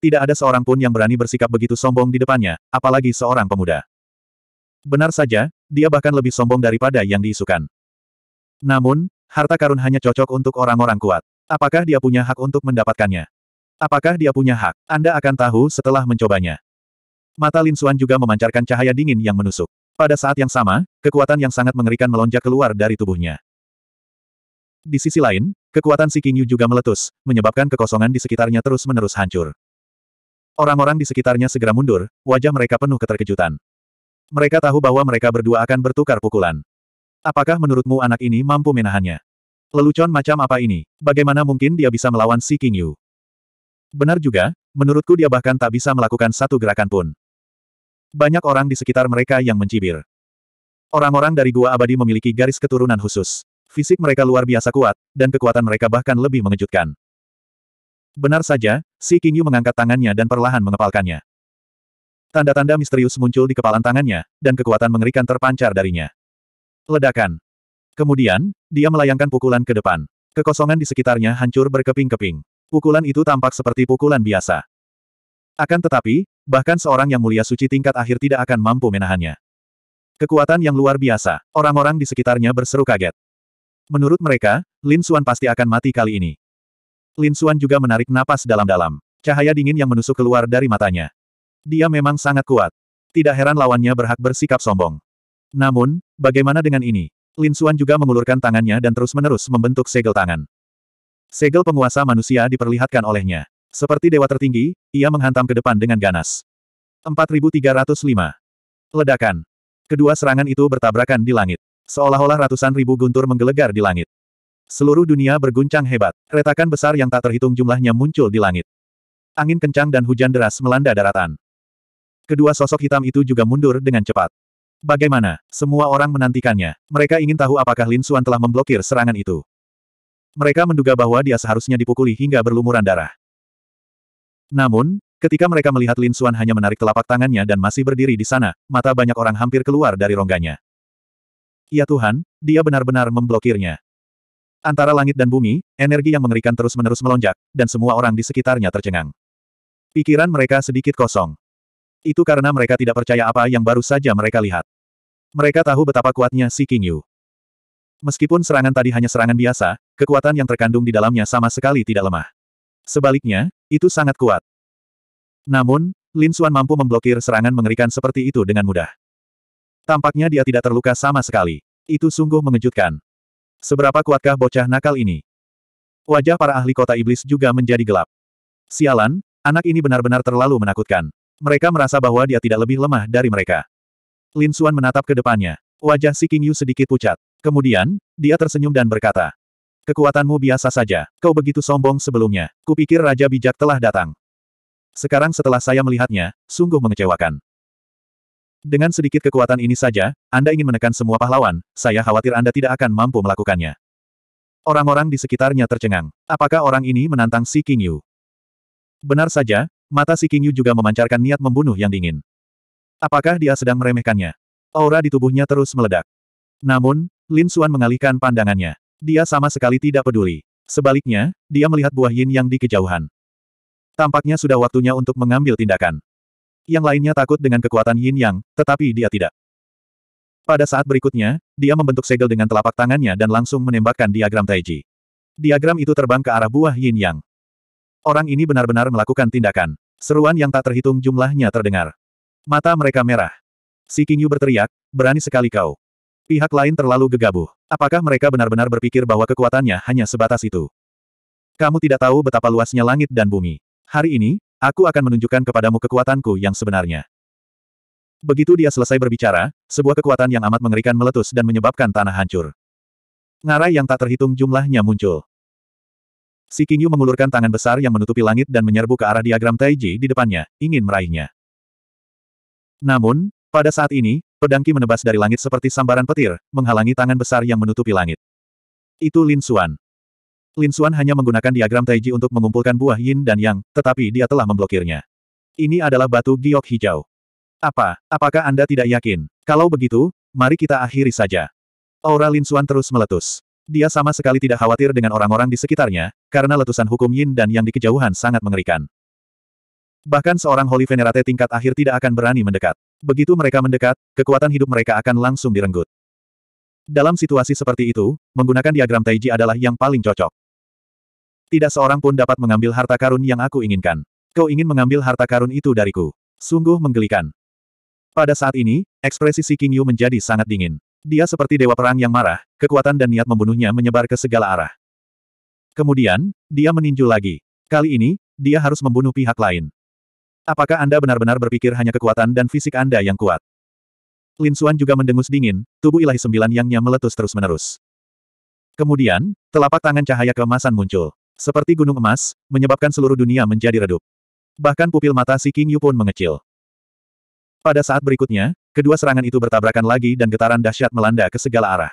Tidak ada seorang pun yang berani bersikap begitu sombong di depannya, apalagi seorang pemuda. Benar saja, dia bahkan lebih sombong daripada yang diisukan. Namun, harta karun hanya cocok untuk orang-orang kuat. Apakah dia punya hak untuk mendapatkannya? Apakah dia punya hak? Anda akan tahu setelah mencobanya. Mata Lin Xuan juga memancarkan cahaya dingin yang menusuk. Pada saat yang sama, kekuatan yang sangat mengerikan melonjak keluar dari tubuhnya. Di sisi lain, kekuatan si Yu juga meletus, menyebabkan kekosongan di sekitarnya terus-menerus hancur. Orang-orang di sekitarnya segera mundur, wajah mereka penuh keterkejutan. Mereka tahu bahwa mereka berdua akan bertukar pukulan. Apakah menurutmu anak ini mampu menahannya? Lelucon macam apa ini? Bagaimana mungkin dia bisa melawan si King Yu? Benar juga, menurutku dia bahkan tak bisa melakukan satu gerakan pun. Banyak orang di sekitar mereka yang mencibir. Orang-orang dari Gua Abadi memiliki garis keturunan khusus. Fisik mereka luar biasa kuat, dan kekuatan mereka bahkan lebih mengejutkan. Benar saja, si King Yu mengangkat tangannya dan perlahan mengepalkannya. Tanda-tanda misterius muncul di kepalan tangannya, dan kekuatan mengerikan terpancar darinya. Ledakan. Kemudian, dia melayangkan pukulan ke depan. Kekosongan di sekitarnya hancur berkeping-keping. Pukulan itu tampak seperti pukulan biasa. Akan tetapi, bahkan seorang yang mulia suci tingkat akhir tidak akan mampu menahannya. Kekuatan yang luar biasa, orang-orang di sekitarnya berseru kaget. Menurut mereka, Lin Xuan pasti akan mati kali ini. Lin Xuan juga menarik napas dalam-dalam. Cahaya dingin yang menusuk keluar dari matanya. Dia memang sangat kuat. Tidak heran lawannya berhak bersikap sombong. Namun, bagaimana dengan ini? Lin Suan juga mengulurkan tangannya dan terus-menerus membentuk segel tangan. Segel penguasa manusia diperlihatkan olehnya. Seperti dewa tertinggi, ia menghantam ke depan dengan ganas. 4305. Ledakan. Kedua serangan itu bertabrakan di langit. Seolah-olah ratusan ribu guntur menggelegar di langit. Seluruh dunia berguncang hebat. Retakan besar yang tak terhitung jumlahnya muncul di langit. Angin kencang dan hujan deras melanda daratan. Kedua sosok hitam itu juga mundur dengan cepat. Bagaimana? Semua orang menantikannya. Mereka ingin tahu apakah Lin Xuan telah memblokir serangan itu. Mereka menduga bahwa dia seharusnya dipukuli hingga berlumuran darah. Namun, ketika mereka melihat Lin Xuan hanya menarik telapak tangannya dan masih berdiri di sana, mata banyak orang hampir keluar dari rongganya. Ya Tuhan, dia benar-benar memblokirnya. Antara langit dan bumi, energi yang mengerikan terus-menerus melonjak, dan semua orang di sekitarnya tercengang. Pikiran mereka sedikit kosong. Itu karena mereka tidak percaya apa yang baru saja mereka lihat. Mereka tahu betapa kuatnya si King Yu. Meskipun serangan tadi hanya serangan biasa, kekuatan yang terkandung di dalamnya sama sekali tidak lemah. Sebaliknya, itu sangat kuat. Namun, Lin Xuan mampu memblokir serangan mengerikan seperti itu dengan mudah. Tampaknya dia tidak terluka sama sekali. Itu sungguh mengejutkan. Seberapa kuatkah bocah nakal ini? Wajah para ahli kota iblis juga menjadi gelap. Sialan, anak ini benar-benar terlalu menakutkan. Mereka merasa bahwa dia tidak lebih lemah dari mereka. Lin Xuan menatap ke depannya. Wajah si King Yu sedikit pucat. Kemudian, dia tersenyum dan berkata, Kekuatanmu biasa saja, kau begitu sombong sebelumnya, kupikir Raja Bijak telah datang. Sekarang setelah saya melihatnya, sungguh mengecewakan. Dengan sedikit kekuatan ini saja, Anda ingin menekan semua pahlawan, saya khawatir Anda tidak akan mampu melakukannya. Orang-orang di sekitarnya tercengang. Apakah orang ini menantang si King Yu? Benar saja, Mata si Yu juga memancarkan niat membunuh yang dingin. Apakah dia sedang meremehkannya? Aura di tubuhnya terus meledak. Namun, Lin Xuan mengalihkan pandangannya. Dia sama sekali tidak peduli. Sebaliknya, dia melihat buah yin yang di kejauhan. Tampaknya sudah waktunya untuk mengambil tindakan. Yang lainnya takut dengan kekuatan yin yang, tetapi dia tidak. Pada saat berikutnya, dia membentuk segel dengan telapak tangannya dan langsung menembakkan diagram Taiji. Diagram itu terbang ke arah buah yin yang. Orang ini benar-benar melakukan tindakan. Seruan yang tak terhitung jumlahnya terdengar. Mata mereka merah. Si Yu berteriak, berani sekali kau. Pihak lain terlalu gegabah. Apakah mereka benar-benar berpikir bahwa kekuatannya hanya sebatas itu? Kamu tidak tahu betapa luasnya langit dan bumi. Hari ini, aku akan menunjukkan kepadamu kekuatanku yang sebenarnya. Begitu dia selesai berbicara, sebuah kekuatan yang amat mengerikan meletus dan menyebabkan tanah hancur. Ngarai yang tak terhitung jumlahnya muncul. Si Yu mengulurkan tangan besar yang menutupi langit dan menyerbu ke arah diagram Taiji di depannya, ingin meraihnya. Namun, pada saat ini, pedangki menebas dari langit seperti sambaran petir, menghalangi tangan besar yang menutupi langit. Itu Lin Xuan. Lin Xuan hanya menggunakan diagram Taiji untuk mengumpulkan buah yin dan yang, tetapi dia telah memblokirnya. Ini adalah batu giok hijau. Apa, apakah Anda tidak yakin? Kalau begitu, mari kita akhiri saja. Aura Lin Xuan terus meletus. Dia sama sekali tidak khawatir dengan orang-orang di sekitarnya, karena letusan hukum yin dan yang di kejauhan sangat mengerikan. Bahkan seorang Holy Venerate tingkat akhir tidak akan berani mendekat. Begitu mereka mendekat, kekuatan hidup mereka akan langsung direnggut. Dalam situasi seperti itu, menggunakan diagram Taiji adalah yang paling cocok. Tidak seorang pun dapat mengambil harta karun yang aku inginkan. Kau ingin mengambil harta karun itu dariku. Sungguh menggelikan. Pada saat ini, ekspresi Si King Yu menjadi sangat dingin. Dia seperti dewa perang yang marah, kekuatan dan niat membunuhnya menyebar ke segala arah. Kemudian, dia meninju lagi. Kali ini, dia harus membunuh pihak lain. Apakah Anda benar-benar berpikir hanya kekuatan dan fisik Anda yang kuat? Lin Xuan juga mendengus dingin, tubuh ilahi sembilan yangnya meletus terus-menerus. Kemudian, telapak tangan cahaya keemasan muncul. Seperti gunung emas, menyebabkan seluruh dunia menjadi redup. Bahkan pupil mata si King Yu pun mengecil. Pada saat berikutnya, Kedua serangan itu bertabrakan lagi dan getaran dahsyat melanda ke segala arah.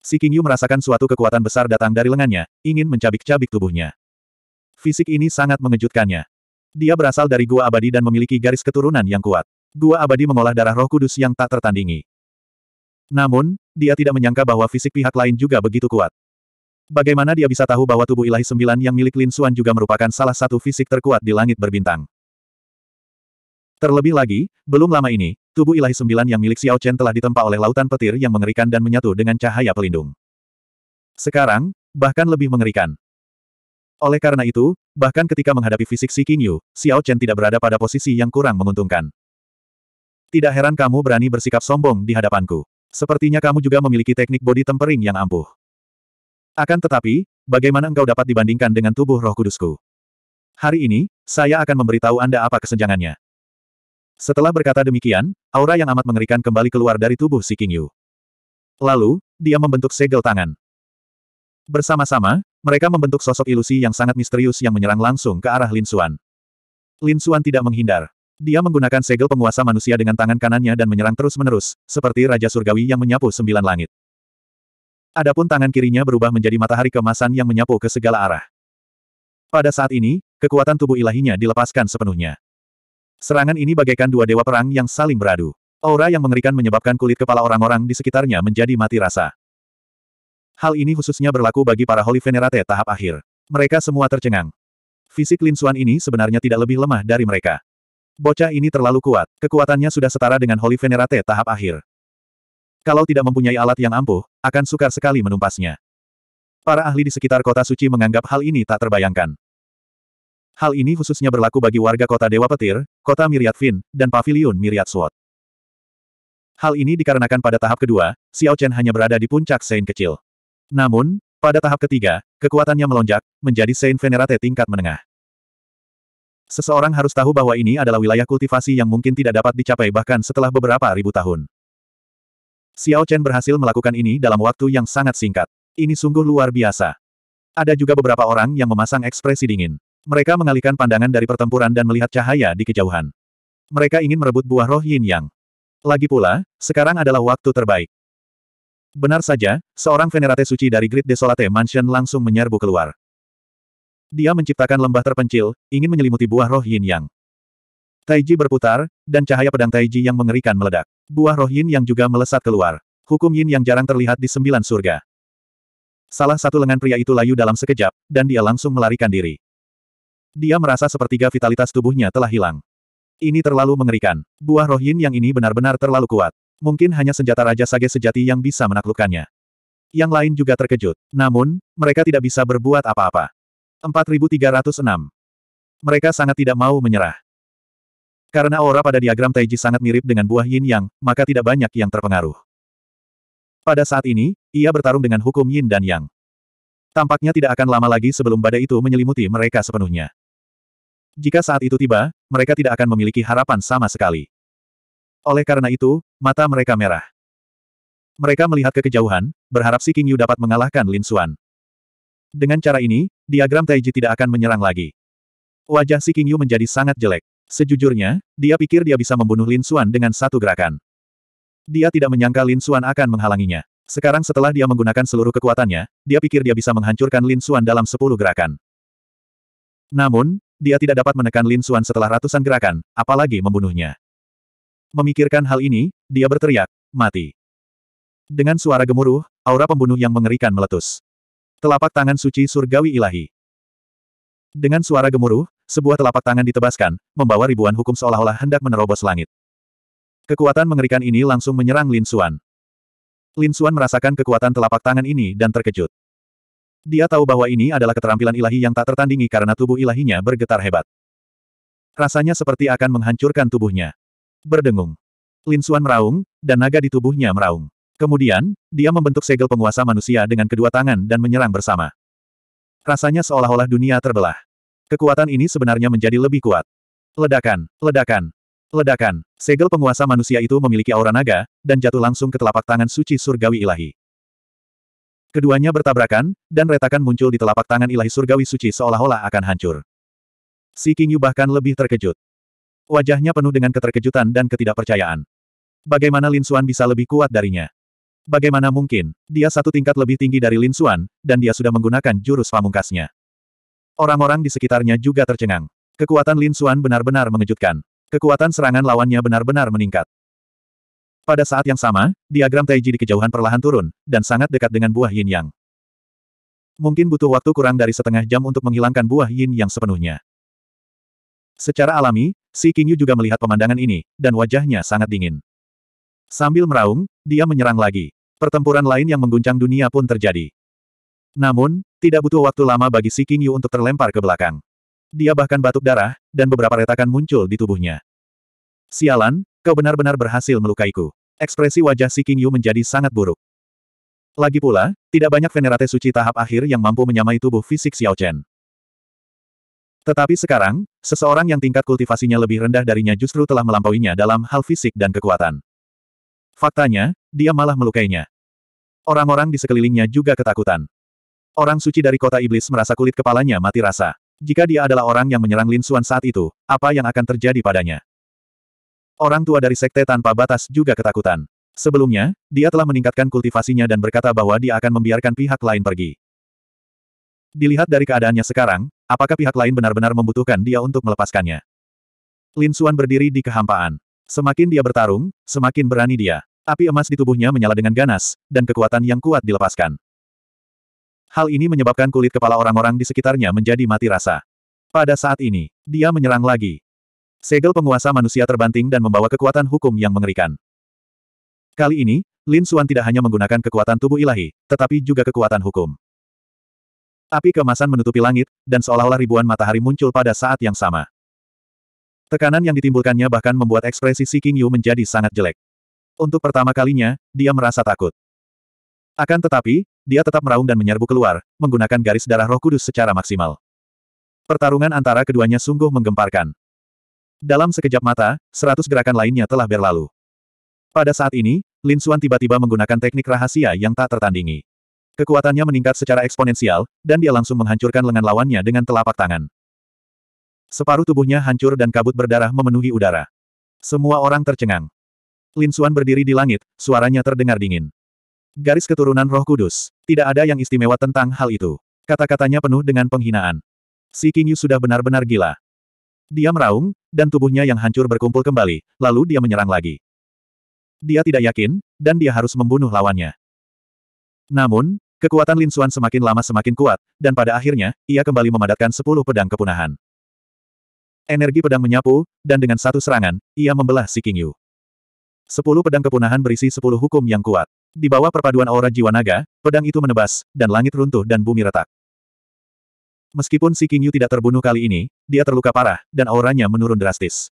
Si King Yu merasakan suatu kekuatan besar datang dari lengannya, ingin mencabik-cabik tubuhnya. Fisik ini sangat mengejutkannya. Dia berasal dari Gua Abadi dan memiliki garis keturunan yang kuat. Gua Abadi mengolah darah roh kudus yang tak tertandingi. Namun, dia tidak menyangka bahwa fisik pihak lain juga begitu kuat. Bagaimana dia bisa tahu bahwa tubuh ilahi sembilan yang milik Lin Suan juga merupakan salah satu fisik terkuat di langit berbintang? Terlebih lagi, belum lama ini, tubuh ilahi sembilan yang milik Xiao Chen telah ditempa oleh lautan petir yang mengerikan dan menyatu dengan cahaya pelindung. Sekarang, bahkan lebih mengerikan. Oleh karena itu, bahkan ketika menghadapi fisik Si Qingyu, Xiao Chen tidak berada pada posisi yang kurang menguntungkan. Tidak heran kamu berani bersikap sombong di hadapanku. Sepertinya kamu juga memiliki teknik body tempering yang ampuh. Akan tetapi, bagaimana engkau dapat dibandingkan dengan tubuh roh kudusku? Hari ini, saya akan memberitahu Anda apa kesenjangannya. Setelah berkata demikian, aura yang amat mengerikan kembali keluar dari tubuh si King Yu. Lalu, dia membentuk segel tangan. Bersama-sama, mereka membentuk sosok ilusi yang sangat misterius yang menyerang langsung ke arah Lin Xuan. Lin Xuan tidak menghindar. Dia menggunakan segel penguasa manusia dengan tangan kanannya dan menyerang terus-menerus, seperti Raja Surgawi yang menyapu sembilan langit. Adapun tangan kirinya berubah menjadi matahari kemasan yang menyapu ke segala arah. Pada saat ini, kekuatan tubuh ilahinya dilepaskan sepenuhnya. Serangan ini bagaikan dua dewa perang yang saling beradu. Aura yang mengerikan menyebabkan kulit kepala orang-orang di sekitarnya menjadi mati rasa. Hal ini khususnya berlaku bagi para Holy Venerate tahap akhir. Mereka semua tercengang. Fisik Lin Xuan ini sebenarnya tidak lebih lemah dari mereka. Bocah ini terlalu kuat, kekuatannya sudah setara dengan Holy Venerate tahap akhir. Kalau tidak mempunyai alat yang ampuh, akan sukar sekali menumpasnya. Para ahli di sekitar kota suci menganggap hal ini tak terbayangkan. Hal ini khususnya berlaku bagi warga kota Dewa Petir, kota Miriat Fin, dan Paviliun Miriat Sword. Hal ini dikarenakan pada tahap kedua, Xiao Chen hanya berada di puncak Sein kecil. Namun, pada tahap ketiga, kekuatannya melonjak, menjadi Sein Venerate tingkat menengah. Seseorang harus tahu bahwa ini adalah wilayah kultivasi yang mungkin tidak dapat dicapai bahkan setelah beberapa ribu tahun. Xiao Chen berhasil melakukan ini dalam waktu yang sangat singkat. Ini sungguh luar biasa. Ada juga beberapa orang yang memasang ekspresi dingin. Mereka mengalihkan pandangan dari pertempuran dan melihat cahaya di kejauhan. Mereka ingin merebut buah roh yin yang. Lagi pula, sekarang adalah waktu terbaik. Benar saja, seorang venerate suci dari Great Desolate Mansion langsung menyerbu keluar. Dia menciptakan lembah terpencil, ingin menyelimuti buah roh yin yang. Taiji berputar, dan cahaya pedang Taiji yang mengerikan meledak. Buah roh yin yang juga melesat keluar. Hukum yin yang jarang terlihat di sembilan surga. Salah satu lengan pria itu layu dalam sekejap, dan dia langsung melarikan diri. Dia merasa sepertiga vitalitas tubuhnya telah hilang. Ini terlalu mengerikan. Buah Roh Yin yang ini benar-benar terlalu kuat. Mungkin hanya senjata Raja Sage sejati yang bisa menaklukkannya. Yang lain juga terkejut. Namun, mereka tidak bisa berbuat apa-apa. 4306. Mereka sangat tidak mau menyerah. Karena aura pada diagram Taiji sangat mirip dengan buah yin yang, maka tidak banyak yang terpengaruh. Pada saat ini, ia bertarung dengan hukum yin dan yang. Tampaknya tidak akan lama lagi sebelum badai itu menyelimuti mereka sepenuhnya. Jika saat itu tiba, mereka tidak akan memiliki harapan sama sekali. Oleh karena itu, mata mereka merah. Mereka melihat ke kejauhan, berharap si King Yu dapat mengalahkan Lin Xuan. Dengan cara ini, diagram Taiji tidak akan menyerang lagi. Wajah si King Yu menjadi sangat jelek. Sejujurnya, dia pikir dia bisa membunuh Lin Xuan dengan satu gerakan. Dia tidak menyangka Lin Xuan akan menghalanginya. Sekarang setelah dia menggunakan seluruh kekuatannya, dia pikir dia bisa menghancurkan Lin Xuan dalam sepuluh gerakan. Namun, dia tidak dapat menekan Lin Xuan setelah ratusan gerakan, apalagi membunuhnya. Memikirkan hal ini, dia berteriak, mati. Dengan suara gemuruh, aura pembunuh yang mengerikan meletus. Telapak tangan suci surgawi ilahi. Dengan suara gemuruh, sebuah telapak tangan ditebaskan, membawa ribuan hukum seolah-olah hendak menerobos langit. Kekuatan mengerikan ini langsung menyerang Lin Xuan. Lin Xuan merasakan kekuatan telapak tangan ini dan terkejut. Dia tahu bahwa ini adalah keterampilan ilahi yang tak tertandingi karena tubuh ilahinya bergetar hebat. Rasanya seperti akan menghancurkan tubuhnya. Berdengung. Lin Xuan meraung, dan naga di tubuhnya meraung. Kemudian, dia membentuk segel penguasa manusia dengan kedua tangan dan menyerang bersama. Rasanya seolah-olah dunia terbelah. Kekuatan ini sebenarnya menjadi lebih kuat. Ledakan, ledakan, ledakan. Segel penguasa manusia itu memiliki aura naga, dan jatuh langsung ke telapak tangan suci surgawi ilahi. Keduanya bertabrakan, dan retakan muncul di telapak tangan ilahi surgawi suci seolah-olah akan hancur. Si King Yu bahkan lebih terkejut. Wajahnya penuh dengan keterkejutan dan ketidakpercayaan. Bagaimana Lin Xuan bisa lebih kuat darinya? Bagaimana mungkin, dia satu tingkat lebih tinggi dari Lin Xuan, dan dia sudah menggunakan jurus pamungkasnya. Orang-orang di sekitarnya juga tercengang. Kekuatan Lin Xuan benar-benar mengejutkan. Kekuatan serangan lawannya benar-benar meningkat. Pada saat yang sama, diagram Taiji di kejauhan perlahan turun, dan sangat dekat dengan buah yin yang. Mungkin butuh waktu kurang dari setengah jam untuk menghilangkan buah yin yang sepenuhnya. Secara alami, si Qingyu juga melihat pemandangan ini, dan wajahnya sangat dingin. Sambil meraung, dia menyerang lagi. Pertempuran lain yang mengguncang dunia pun terjadi. Namun, tidak butuh waktu lama bagi si Qingyu untuk terlempar ke belakang. Dia bahkan batuk darah, dan beberapa retakan muncul di tubuhnya. Sialan, kau benar-benar berhasil melukaiku. Ekspresi wajah si King Yu menjadi sangat buruk. Lagi pula, tidak banyak venerate suci tahap akhir yang mampu menyamai tubuh fisik Xiao Chen. Tetapi sekarang, seseorang yang tingkat kultivasinya lebih rendah darinya justru telah melampauinya dalam hal fisik dan kekuatan. Faktanya, dia malah melukainya. Orang-orang di sekelilingnya juga ketakutan. Orang suci dari kota iblis merasa kulit kepalanya mati rasa. Jika dia adalah orang yang menyerang Lin Xuan saat itu, apa yang akan terjadi padanya? Orang tua dari sekte tanpa batas juga ketakutan. Sebelumnya, dia telah meningkatkan kultivasinya dan berkata bahwa dia akan membiarkan pihak lain pergi. Dilihat dari keadaannya sekarang, apakah pihak lain benar-benar membutuhkan dia untuk melepaskannya? Lin Xuan berdiri di kehampaan. Semakin dia bertarung, semakin berani dia. Api emas di tubuhnya menyala dengan ganas, dan kekuatan yang kuat dilepaskan. Hal ini menyebabkan kulit kepala orang-orang di sekitarnya menjadi mati rasa. Pada saat ini, dia menyerang lagi. Segel penguasa manusia terbanting dan membawa kekuatan hukum yang mengerikan. Kali ini, Lin Xuan tidak hanya menggunakan kekuatan tubuh ilahi, tetapi juga kekuatan hukum. Api kemasan menutupi langit, dan seolah-olah ribuan matahari muncul pada saat yang sama. Tekanan yang ditimbulkannya bahkan membuat ekspresi Si King Yu menjadi sangat jelek. Untuk pertama kalinya, dia merasa takut. Akan tetapi, dia tetap meraung dan menyerbu keluar, menggunakan garis darah roh kudus secara maksimal. Pertarungan antara keduanya sungguh menggemparkan. Dalam sekejap mata, seratus gerakan lainnya telah berlalu. Pada saat ini, Lin Xuan tiba-tiba menggunakan teknik rahasia yang tak tertandingi. Kekuatannya meningkat secara eksponensial, dan dia langsung menghancurkan lengan lawannya dengan telapak tangan. Separuh tubuhnya hancur dan kabut berdarah memenuhi udara. Semua orang tercengang. Lin Xuan berdiri di langit, suaranya terdengar dingin. Garis keturunan roh kudus. Tidak ada yang istimewa tentang hal itu. Kata-katanya penuh dengan penghinaan. Si King Yu sudah benar-benar gila. Dia meraung, dan tubuhnya yang hancur berkumpul kembali, lalu dia menyerang lagi. Dia tidak yakin, dan dia harus membunuh lawannya. Namun, kekuatan Lin Xuan semakin lama semakin kuat, dan pada akhirnya, ia kembali memadatkan sepuluh pedang kepunahan. Energi pedang menyapu, dan dengan satu serangan, ia membelah si King Yu. Sepuluh pedang kepunahan berisi sepuluh hukum yang kuat. Di bawah perpaduan aura jiwa naga, pedang itu menebas, dan langit runtuh dan bumi retak. Meskipun si Qingyu tidak terbunuh kali ini, dia terluka parah, dan auranya menurun drastis.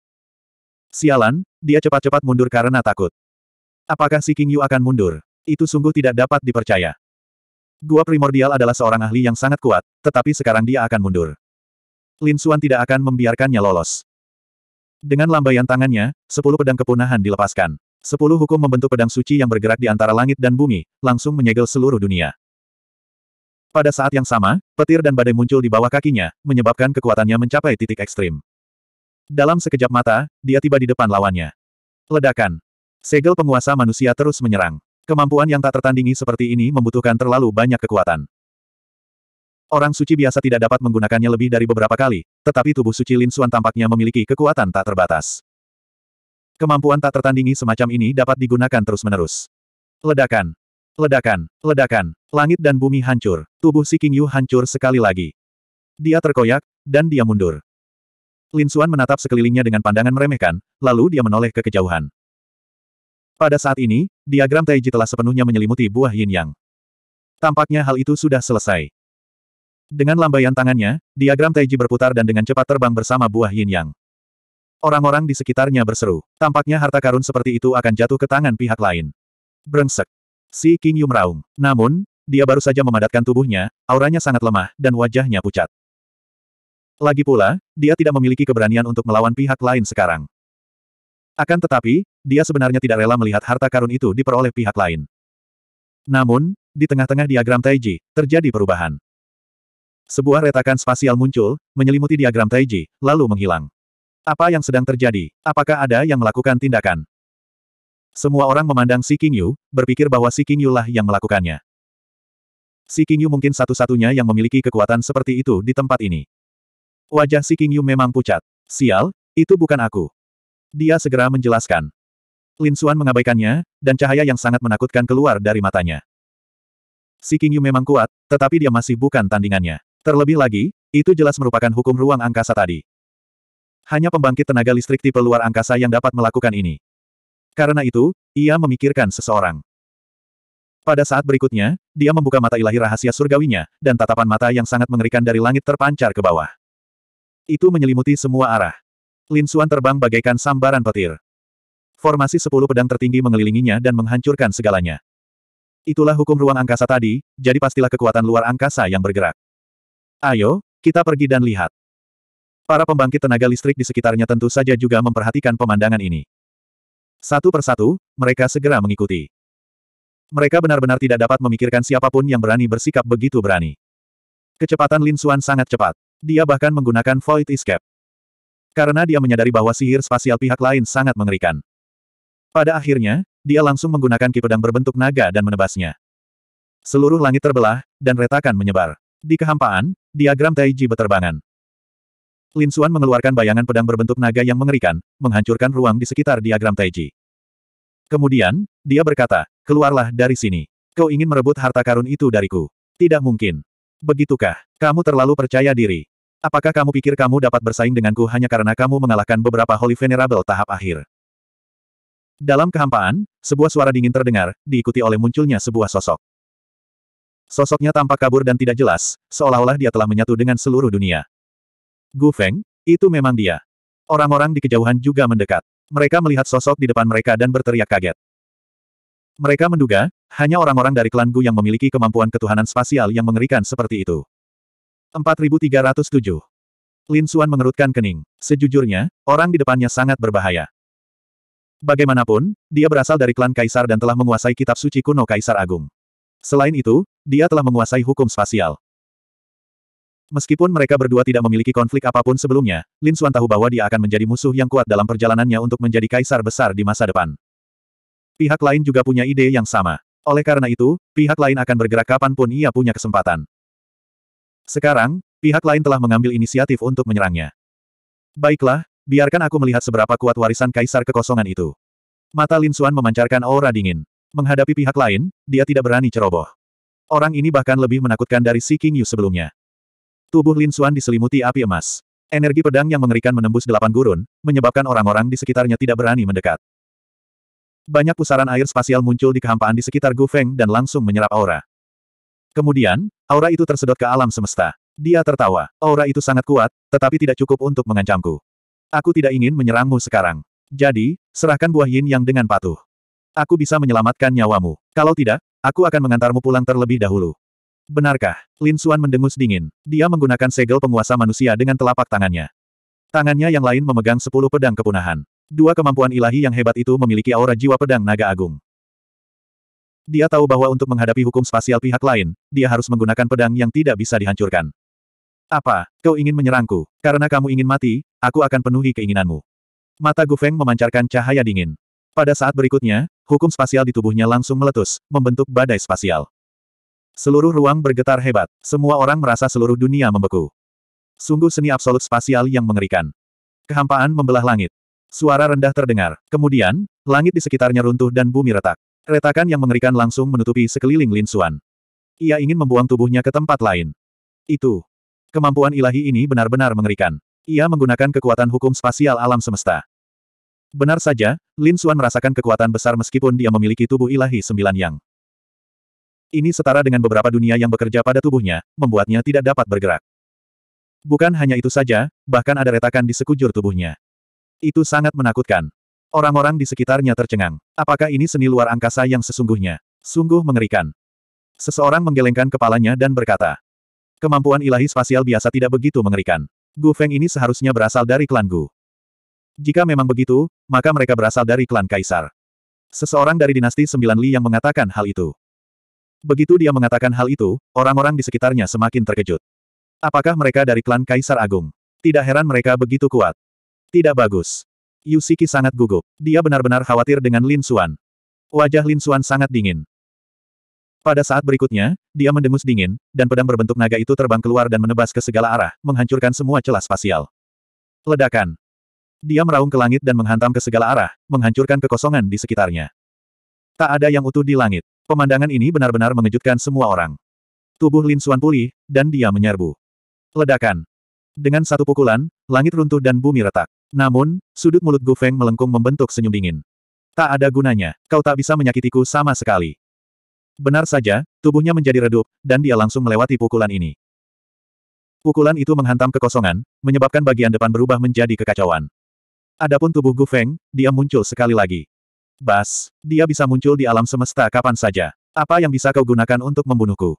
Sialan, dia cepat-cepat mundur karena takut. Apakah si Qingyu akan mundur? Itu sungguh tidak dapat dipercaya. Gua primordial adalah seorang ahli yang sangat kuat, tetapi sekarang dia akan mundur. Lin Suan tidak akan membiarkannya lolos. Dengan lambaian tangannya, sepuluh pedang kepunahan dilepaskan. Sepuluh hukum membentuk pedang suci yang bergerak di antara langit dan bumi, langsung menyegel seluruh dunia. Pada saat yang sama, petir dan badai muncul di bawah kakinya, menyebabkan kekuatannya mencapai titik ekstrim. Dalam sekejap mata, dia tiba di depan lawannya. Ledakan. Segel penguasa manusia terus menyerang. Kemampuan yang tak tertandingi seperti ini membutuhkan terlalu banyak kekuatan. Orang suci biasa tidak dapat menggunakannya lebih dari beberapa kali, tetapi tubuh suci Lin Suan tampaknya memiliki kekuatan tak terbatas. Kemampuan tak tertandingi semacam ini dapat digunakan terus-menerus. Ledakan. Ledakan, ledakan, langit dan bumi hancur, tubuh si King Yu hancur sekali lagi. Dia terkoyak, dan dia mundur. Lin Xuan menatap sekelilingnya dengan pandangan meremehkan, lalu dia menoleh ke kejauhan. Pada saat ini, diagram Taiji telah sepenuhnya menyelimuti buah yin yang. Tampaknya hal itu sudah selesai. Dengan lambaian tangannya, diagram Taiji berputar dan dengan cepat terbang bersama buah yin yang. Orang-orang di sekitarnya berseru. Tampaknya harta karun seperti itu akan jatuh ke tangan pihak lain. Brengsek si King Yu meraung. Namun, dia baru saja memadatkan tubuhnya, auranya sangat lemah, dan wajahnya pucat. Lagi pula, dia tidak memiliki keberanian untuk melawan pihak lain sekarang. Akan tetapi, dia sebenarnya tidak rela melihat harta karun itu diperoleh pihak lain. Namun, di tengah-tengah diagram Taiji, terjadi perubahan. Sebuah retakan spasial muncul, menyelimuti diagram Taiji, lalu menghilang. Apa yang sedang terjadi? Apakah ada yang melakukan tindakan? Semua orang memandang Si King berpikir bahwa Si King lah yang melakukannya. Si King mungkin satu-satunya yang memiliki kekuatan seperti itu di tempat ini. Wajah Si King memang pucat. Sial, itu bukan aku. Dia segera menjelaskan. Lin Suan mengabaikannya, dan cahaya yang sangat menakutkan keluar dari matanya. Si King memang kuat, tetapi dia masih bukan tandingannya. Terlebih lagi, itu jelas merupakan hukum ruang angkasa tadi. Hanya pembangkit tenaga listrik tipe luar angkasa yang dapat melakukan ini. Karena itu, ia memikirkan seseorang. Pada saat berikutnya, dia membuka mata ilahi rahasia surgawinya, dan tatapan mata yang sangat mengerikan dari langit terpancar ke bawah. Itu menyelimuti semua arah. Linsuan terbang bagaikan sambaran petir. Formasi sepuluh pedang tertinggi mengelilinginya dan menghancurkan segalanya. Itulah hukum ruang angkasa tadi, jadi pastilah kekuatan luar angkasa yang bergerak. Ayo, kita pergi dan lihat. Para pembangkit tenaga listrik di sekitarnya tentu saja juga memperhatikan pemandangan ini. Satu persatu, mereka segera mengikuti. Mereka benar-benar tidak dapat memikirkan siapapun yang berani bersikap begitu berani. Kecepatan Lin Xuan sangat cepat. Dia bahkan menggunakan Void Escape. Karena dia menyadari bahwa sihir spasial pihak lain sangat mengerikan. Pada akhirnya, dia langsung menggunakan ki berbentuk naga dan menebasnya. Seluruh langit terbelah, dan retakan menyebar. Di kehampaan, diagram Taiji beterbangan. Lin Xuan mengeluarkan bayangan pedang berbentuk naga yang mengerikan, menghancurkan ruang di sekitar diagram Taiji. Kemudian, dia berkata, keluarlah dari sini. Kau ingin merebut harta karun itu dariku. Tidak mungkin. Begitukah? Kamu terlalu percaya diri. Apakah kamu pikir kamu dapat bersaing denganku hanya karena kamu mengalahkan beberapa Holy Venerable tahap akhir? Dalam kehampaan, sebuah suara dingin terdengar, diikuti oleh munculnya sebuah sosok. Sosoknya tampak kabur dan tidak jelas, seolah-olah dia telah menyatu dengan seluruh dunia. Gu Feng, itu memang dia. Orang-orang di kejauhan juga mendekat. Mereka melihat sosok di depan mereka dan berteriak kaget. Mereka menduga, hanya orang-orang dari klan Gu yang memiliki kemampuan ketuhanan spasial yang mengerikan seperti itu. 4307. Lin Suan mengerutkan kening. Sejujurnya, orang di depannya sangat berbahaya. Bagaimanapun, dia berasal dari klan Kaisar dan telah menguasai kitab suci kuno Kaisar Agung. Selain itu, dia telah menguasai hukum spasial. Meskipun mereka berdua tidak memiliki konflik apapun sebelumnya, Lin Xuan tahu bahwa dia akan menjadi musuh yang kuat dalam perjalanannya untuk menjadi kaisar besar di masa depan. Pihak lain juga punya ide yang sama. Oleh karena itu, pihak lain akan bergerak kapanpun ia punya kesempatan. Sekarang, pihak lain telah mengambil inisiatif untuk menyerangnya. Baiklah, biarkan aku melihat seberapa kuat warisan kaisar kekosongan itu. Mata Lin Xuan memancarkan aura dingin. Menghadapi pihak lain, dia tidak berani ceroboh. Orang ini bahkan lebih menakutkan dari Si King Yu sebelumnya. Tubuh Lin Xuan diselimuti api emas. Energi pedang yang mengerikan menembus delapan gurun, menyebabkan orang-orang di sekitarnya tidak berani mendekat. Banyak pusaran air spasial muncul di kehampaan di sekitar Gu Feng dan langsung menyerap aura. Kemudian, aura itu tersedot ke alam semesta. Dia tertawa. Aura itu sangat kuat, tetapi tidak cukup untuk mengancamku. Aku tidak ingin menyerangmu sekarang. Jadi, serahkan buah yin yang dengan patuh. Aku bisa menyelamatkan nyawamu. Kalau tidak, aku akan mengantarmu pulang terlebih dahulu. Benarkah? Lin Suan mendengus dingin. Dia menggunakan segel penguasa manusia dengan telapak tangannya. Tangannya yang lain memegang sepuluh pedang kepunahan. Dua kemampuan ilahi yang hebat itu memiliki aura jiwa pedang naga agung. Dia tahu bahwa untuk menghadapi hukum spasial pihak lain, dia harus menggunakan pedang yang tidak bisa dihancurkan. Apa, kau ingin menyerangku? Karena kamu ingin mati, aku akan penuhi keinginanmu. Mata Gu Feng memancarkan cahaya dingin. Pada saat berikutnya, hukum spasial di tubuhnya langsung meletus, membentuk badai spasial. Seluruh ruang bergetar hebat. Semua orang merasa seluruh dunia membeku. Sungguh seni absolut spasial yang mengerikan. Kehampaan membelah langit. Suara rendah terdengar. Kemudian, langit di sekitarnya runtuh dan bumi retak. Retakan yang mengerikan langsung menutupi sekeliling Lin Suan. Ia ingin membuang tubuhnya ke tempat lain. Itu. Kemampuan ilahi ini benar-benar mengerikan. Ia menggunakan kekuatan hukum spasial alam semesta. Benar saja, Lin Suan merasakan kekuatan besar meskipun dia memiliki tubuh ilahi sembilan yang. Ini setara dengan beberapa dunia yang bekerja pada tubuhnya, membuatnya tidak dapat bergerak. Bukan hanya itu saja, bahkan ada retakan di sekujur tubuhnya. Itu sangat menakutkan. Orang-orang di sekitarnya tercengang. Apakah ini seni luar angkasa yang sesungguhnya? Sungguh mengerikan. Seseorang menggelengkan kepalanya dan berkata, Kemampuan ilahi spasial biasa tidak begitu mengerikan. Gu Feng ini seharusnya berasal dari klan Gu. Jika memang begitu, maka mereka berasal dari klan Kaisar. Seseorang dari dinasti Sembilan Li yang mengatakan hal itu. Begitu dia mengatakan hal itu, orang-orang di sekitarnya semakin terkejut. Apakah mereka dari klan Kaisar Agung? Tidak heran mereka begitu kuat. Tidak bagus. Yusiki sangat gugup. Dia benar-benar khawatir dengan Lin Suan. Wajah Lin Suan sangat dingin. Pada saat berikutnya, dia mendengus dingin, dan pedang berbentuk naga itu terbang keluar dan menebas ke segala arah, menghancurkan semua celah spasial. Ledakan. Dia meraung ke langit dan menghantam ke segala arah, menghancurkan kekosongan di sekitarnya. Tak ada yang utuh di langit. Pemandangan ini benar-benar mengejutkan semua orang. Tubuh Lin Xuan pulih, dan dia menyerbu. Ledakan. Dengan satu pukulan, langit runtuh dan bumi retak. Namun, sudut mulut Gu Feng melengkung membentuk senyum dingin. Tak ada gunanya, kau tak bisa menyakitiku sama sekali. Benar saja, tubuhnya menjadi redup, dan dia langsung melewati pukulan ini. Pukulan itu menghantam kekosongan, menyebabkan bagian depan berubah menjadi kekacauan. Adapun tubuh Gu Feng, dia muncul sekali lagi. Bas, dia bisa muncul di alam semesta kapan saja. Apa yang bisa kau gunakan untuk membunuhku?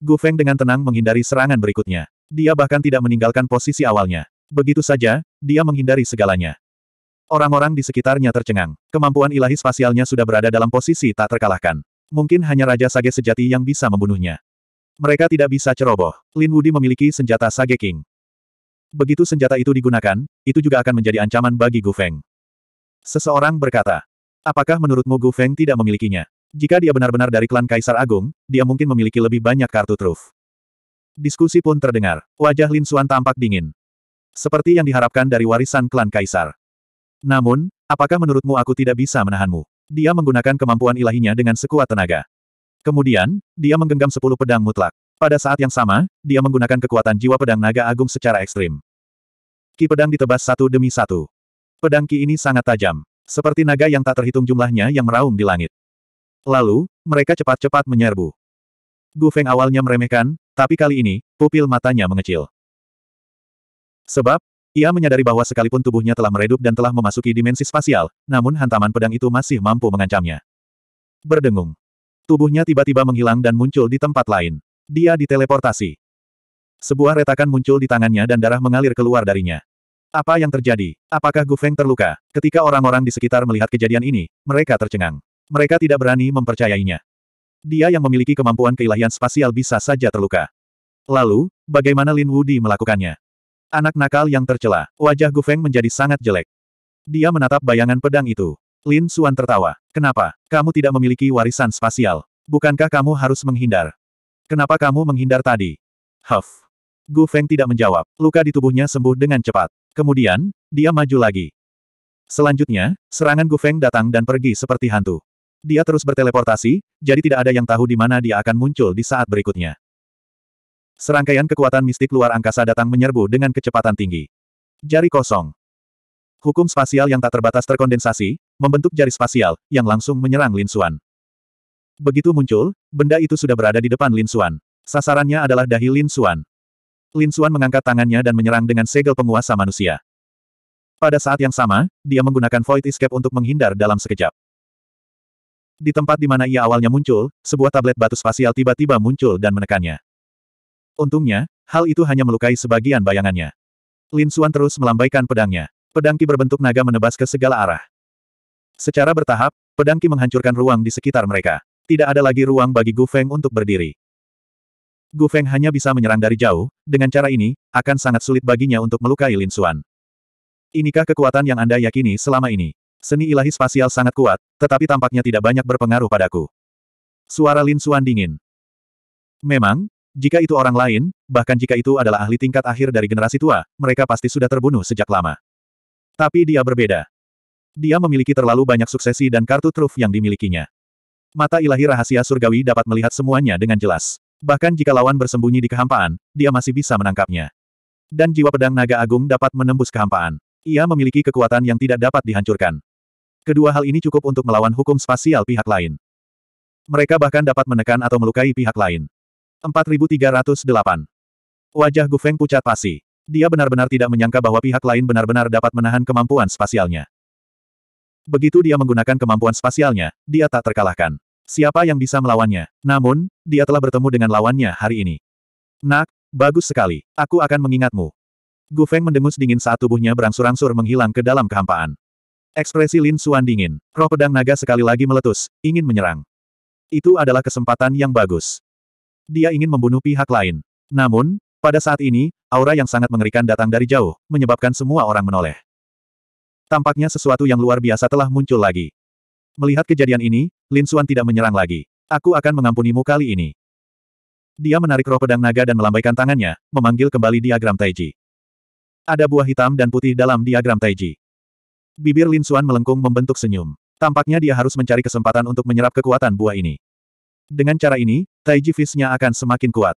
Gu Feng dengan tenang menghindari serangan berikutnya. Dia bahkan tidak meninggalkan posisi awalnya. Begitu saja, dia menghindari segalanya. Orang-orang di sekitarnya tercengang. Kemampuan ilahi spasialnya sudah berada dalam posisi tak terkalahkan. Mungkin hanya Raja Sage sejati yang bisa membunuhnya. Mereka tidak bisa ceroboh. Lin Wudi memiliki senjata Sage King. Begitu senjata itu digunakan, itu juga akan menjadi ancaman bagi Gu Feng. Seseorang berkata, Apakah menurutmu Gu Feng tidak memilikinya? Jika dia benar-benar dari klan Kaisar Agung, dia mungkin memiliki lebih banyak kartu truf. Diskusi pun terdengar. Wajah Lin Xuan tampak dingin. Seperti yang diharapkan dari warisan klan Kaisar. Namun, apakah menurutmu aku tidak bisa menahanmu? Dia menggunakan kemampuan ilahinya dengan sekuat tenaga. Kemudian, dia menggenggam sepuluh pedang mutlak. Pada saat yang sama, dia menggunakan kekuatan jiwa pedang naga agung secara ekstrim. Ki pedang ditebas satu demi satu. Pedang Ki ini sangat tajam. Seperti naga yang tak terhitung jumlahnya yang meraung di langit. Lalu, mereka cepat-cepat menyerbu. Gu Feng awalnya meremehkan, tapi kali ini, pupil matanya mengecil. Sebab, ia menyadari bahwa sekalipun tubuhnya telah meredup dan telah memasuki dimensi spasial, namun hantaman pedang itu masih mampu mengancamnya. Berdengung. Tubuhnya tiba-tiba menghilang dan muncul di tempat lain. Dia diteleportasi. Sebuah retakan muncul di tangannya dan darah mengalir keluar darinya. Apa yang terjadi? Apakah Gu Feng terluka? Ketika orang-orang di sekitar melihat kejadian ini, mereka tercengang. Mereka tidak berani mempercayainya. Dia yang memiliki kemampuan keilahian spasial bisa saja terluka. Lalu, bagaimana Lin Wudi melakukannya? Anak nakal yang tercela, wajah Gu Feng menjadi sangat jelek. Dia menatap bayangan pedang itu. Lin Xuan tertawa. Kenapa? Kamu tidak memiliki warisan spasial. Bukankah kamu harus menghindar? Kenapa kamu menghindar tadi? Huff. Gu Feng tidak menjawab. Luka di tubuhnya sembuh dengan cepat. Kemudian, dia maju lagi. Selanjutnya, serangan Gu Feng datang dan pergi seperti hantu. Dia terus berteleportasi, jadi tidak ada yang tahu di mana dia akan muncul di saat berikutnya. Serangkaian kekuatan mistik luar angkasa datang menyerbu dengan kecepatan tinggi. Jari kosong. Hukum spasial yang tak terbatas terkondensasi, membentuk jari spasial, yang langsung menyerang Lin Xuan. Begitu muncul, benda itu sudah berada di depan Lin Xuan. Sasarannya adalah dahi Lin Xuan. Lin Xuan mengangkat tangannya dan menyerang dengan segel penguasa manusia. Pada saat yang sama, dia menggunakan Void Escape untuk menghindar dalam sekejap. Di tempat di mana ia awalnya muncul, sebuah tablet batu spasial tiba-tiba muncul dan menekannya. Untungnya, hal itu hanya melukai sebagian bayangannya. Lin Xuan terus melambaikan pedangnya. Pedangki berbentuk naga menebas ke segala arah. Secara bertahap, pedangki menghancurkan ruang di sekitar mereka. Tidak ada lagi ruang bagi Gu Feng untuk berdiri. Gu Feng hanya bisa menyerang dari jauh, dengan cara ini, akan sangat sulit baginya untuk melukai Lin Xuan. Inikah kekuatan yang Anda yakini selama ini? Seni ilahi spasial sangat kuat, tetapi tampaknya tidak banyak berpengaruh padaku. Suara Lin Xuan dingin. Memang, jika itu orang lain, bahkan jika itu adalah ahli tingkat akhir dari generasi tua, mereka pasti sudah terbunuh sejak lama. Tapi dia berbeda. Dia memiliki terlalu banyak suksesi dan kartu truf yang dimilikinya. Mata ilahi rahasia surgawi dapat melihat semuanya dengan jelas. Bahkan jika lawan bersembunyi di kehampaan, dia masih bisa menangkapnya. Dan jiwa pedang naga agung dapat menembus kehampaan. Ia memiliki kekuatan yang tidak dapat dihancurkan. Kedua hal ini cukup untuk melawan hukum spasial pihak lain. Mereka bahkan dapat menekan atau melukai pihak lain. 4308. Wajah Gu Feng pucat pasi. Dia benar-benar tidak menyangka bahwa pihak lain benar-benar dapat menahan kemampuan spasialnya. Begitu dia menggunakan kemampuan spasialnya, dia tak terkalahkan. Siapa yang bisa melawannya? Namun, dia telah bertemu dengan lawannya hari ini. Nak, bagus sekali. Aku akan mengingatmu. Gu Feng mendengus dingin saat tubuhnya berangsur-angsur menghilang ke dalam kehampaan. Ekspresi Lin Xuan dingin. Roh pedang naga sekali lagi meletus, ingin menyerang. Itu adalah kesempatan yang bagus. Dia ingin membunuh pihak lain. Namun, pada saat ini, aura yang sangat mengerikan datang dari jauh, menyebabkan semua orang menoleh. Tampaknya sesuatu yang luar biasa telah muncul lagi. Melihat kejadian ini, Lin Suan tidak menyerang lagi. Aku akan mengampunimu kali ini. Dia menarik roh pedang naga dan melambaikan tangannya, memanggil kembali diagram Taiji. Ada buah hitam dan putih dalam diagram Taiji. Bibir Lin Suan melengkung membentuk senyum. Tampaknya dia harus mencari kesempatan untuk menyerap kekuatan buah ini. Dengan cara ini, Taiji visnya akan semakin kuat.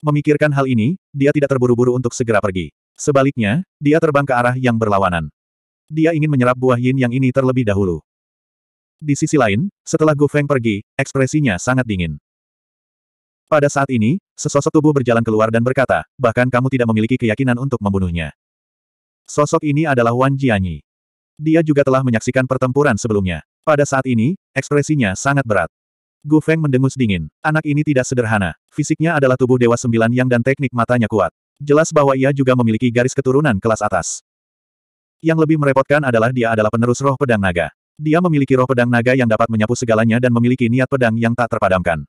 Memikirkan hal ini, dia tidak terburu-buru untuk segera pergi. Sebaliknya, dia terbang ke arah yang berlawanan. Dia ingin menyerap buah yin yang ini terlebih dahulu. Di sisi lain, setelah Gu Feng pergi, ekspresinya sangat dingin. Pada saat ini, sesosok tubuh berjalan keluar dan berkata, bahkan kamu tidak memiliki keyakinan untuk membunuhnya. Sosok ini adalah Wan Jianyi. Dia juga telah menyaksikan pertempuran sebelumnya. Pada saat ini, ekspresinya sangat berat. Gu Feng mendengus dingin. Anak ini tidak sederhana. Fisiknya adalah tubuh Dewa Sembilan Yang dan teknik matanya kuat. Jelas bahwa ia juga memiliki garis keturunan kelas atas. Yang lebih merepotkan adalah dia adalah penerus roh pedang naga. Dia memiliki roh pedang naga yang dapat menyapu segalanya dan memiliki niat pedang yang tak terpadamkan.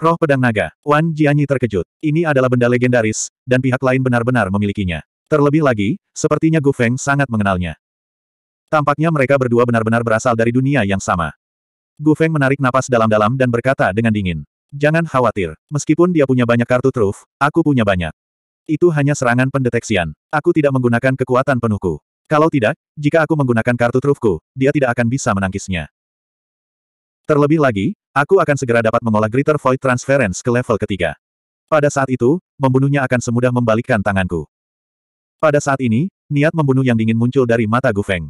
Roh pedang naga, Wan Jianyi terkejut. Ini adalah benda legendaris, dan pihak lain benar-benar memilikinya. Terlebih lagi, sepertinya Gu Feng sangat mengenalnya. Tampaknya mereka berdua benar-benar berasal dari dunia yang sama. Gu Feng menarik napas dalam-dalam dan berkata dengan dingin. Jangan khawatir, meskipun dia punya banyak kartu truf, aku punya banyak. Itu hanya serangan pendeteksian. Aku tidak menggunakan kekuatan penuhku. Kalau tidak, jika aku menggunakan kartu trufku, dia tidak akan bisa menangkisnya. Terlebih lagi, aku akan segera dapat mengolah Greater Void Transference ke level ketiga. Pada saat itu, membunuhnya akan semudah membalikkan tanganku. Pada saat ini, niat membunuh yang dingin muncul dari mata Gu Feng.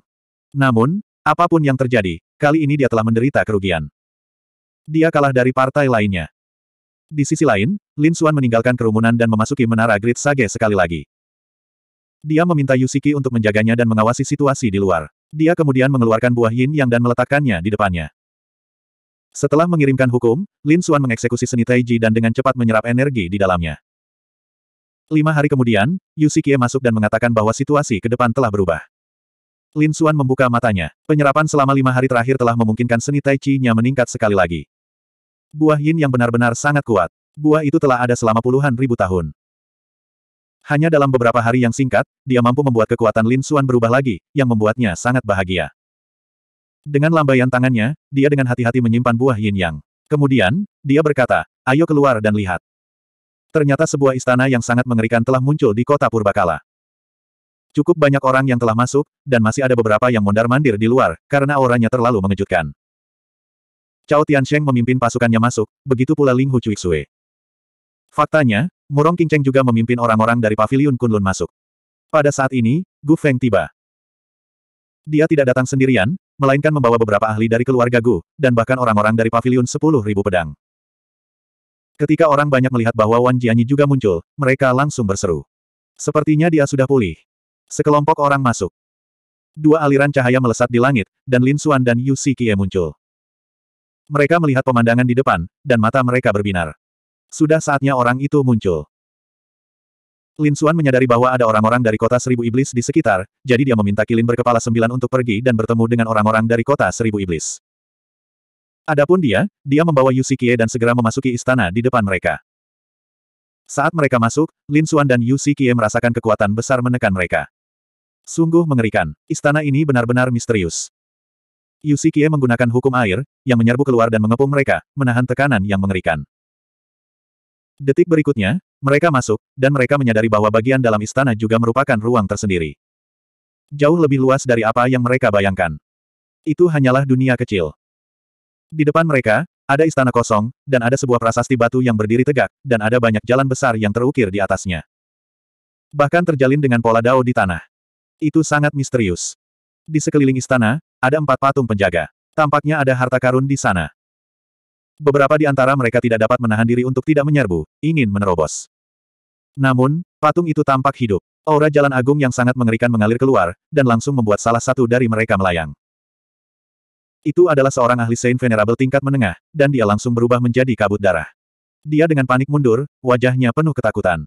Namun, apapun yang terjadi, kali ini dia telah menderita kerugian. Dia kalah dari partai lainnya. Di sisi lain, Lin Xuan meninggalkan kerumunan dan memasuki menara Great Sage sekali lagi. Dia meminta Yusiki untuk menjaganya dan mengawasi situasi di luar. Dia kemudian mengeluarkan buah yin yang dan meletakkannya di depannya. Setelah mengirimkan hukum, Lin Suan mengeksekusi seni Taiji dan dengan cepat menyerap energi di dalamnya. Lima hari kemudian, Yusikie masuk dan mengatakan bahwa situasi ke depan telah berubah. Lin Suan membuka matanya. Penyerapan selama lima hari terakhir telah memungkinkan seni Tai Chi-nya meningkat sekali lagi. Buah yin yang benar-benar sangat kuat. Buah itu telah ada selama puluhan ribu tahun. Hanya dalam beberapa hari yang singkat, dia mampu membuat kekuatan Lin Xuan berubah lagi, yang membuatnya sangat bahagia. Dengan lambaian tangannya, dia dengan hati-hati menyimpan buah yin yang. Kemudian, dia berkata, ayo keluar dan lihat. Ternyata sebuah istana yang sangat mengerikan telah muncul di kota Purbakala. Cukup banyak orang yang telah masuk, dan masih ada beberapa yang mondar-mandir di luar, karena auranya terlalu mengejutkan. Cao Tiansheng memimpin pasukannya masuk, begitu pula Ling Hu Cui Xue. Faktanya, Murong Kingcheng juga memimpin orang-orang dari Paviliun Kunlun masuk. Pada saat ini, Gu Feng tiba. Dia tidak datang sendirian, melainkan membawa beberapa ahli dari keluarga Gu, dan bahkan orang-orang dari Paviliun Ribu pedang. Ketika orang banyak melihat bahwa Wan Jianyi juga muncul, mereka langsung berseru. Sepertinya dia sudah pulih. Sekelompok orang masuk. Dua aliran cahaya melesat di langit, dan Lin Xuan dan Yu Kie muncul. Mereka melihat pemandangan di depan, dan mata mereka berbinar. Sudah saatnya orang itu muncul. Lin Suan menyadari bahwa ada orang-orang dari kota seribu iblis di sekitar, jadi dia meminta Kilin berkepala sembilan untuk pergi dan bertemu dengan orang-orang dari kota seribu iblis. Adapun dia, dia membawa Yusikie dan segera memasuki istana di depan mereka. Saat mereka masuk, Lin Suan dan Yusikie merasakan kekuatan besar menekan mereka. Sungguh mengerikan, istana ini benar-benar misterius. Yusikie menggunakan hukum air, yang menyerbu keluar dan mengepung mereka, menahan tekanan yang mengerikan. Detik berikutnya, mereka masuk, dan mereka menyadari bahwa bagian dalam istana juga merupakan ruang tersendiri. Jauh lebih luas dari apa yang mereka bayangkan. Itu hanyalah dunia kecil. Di depan mereka, ada istana kosong, dan ada sebuah prasasti batu yang berdiri tegak, dan ada banyak jalan besar yang terukir di atasnya. Bahkan terjalin dengan pola dao di tanah. Itu sangat misterius. Di sekeliling istana, ada empat patung penjaga. Tampaknya ada harta karun di sana. Beberapa di antara mereka tidak dapat menahan diri untuk tidak menyerbu, ingin menerobos. Namun, patung itu tampak hidup. Aura jalan agung yang sangat mengerikan mengalir keluar, dan langsung membuat salah satu dari mereka melayang. Itu adalah seorang ahli Saint Venerable tingkat menengah, dan dia langsung berubah menjadi kabut darah. Dia dengan panik mundur, wajahnya penuh ketakutan.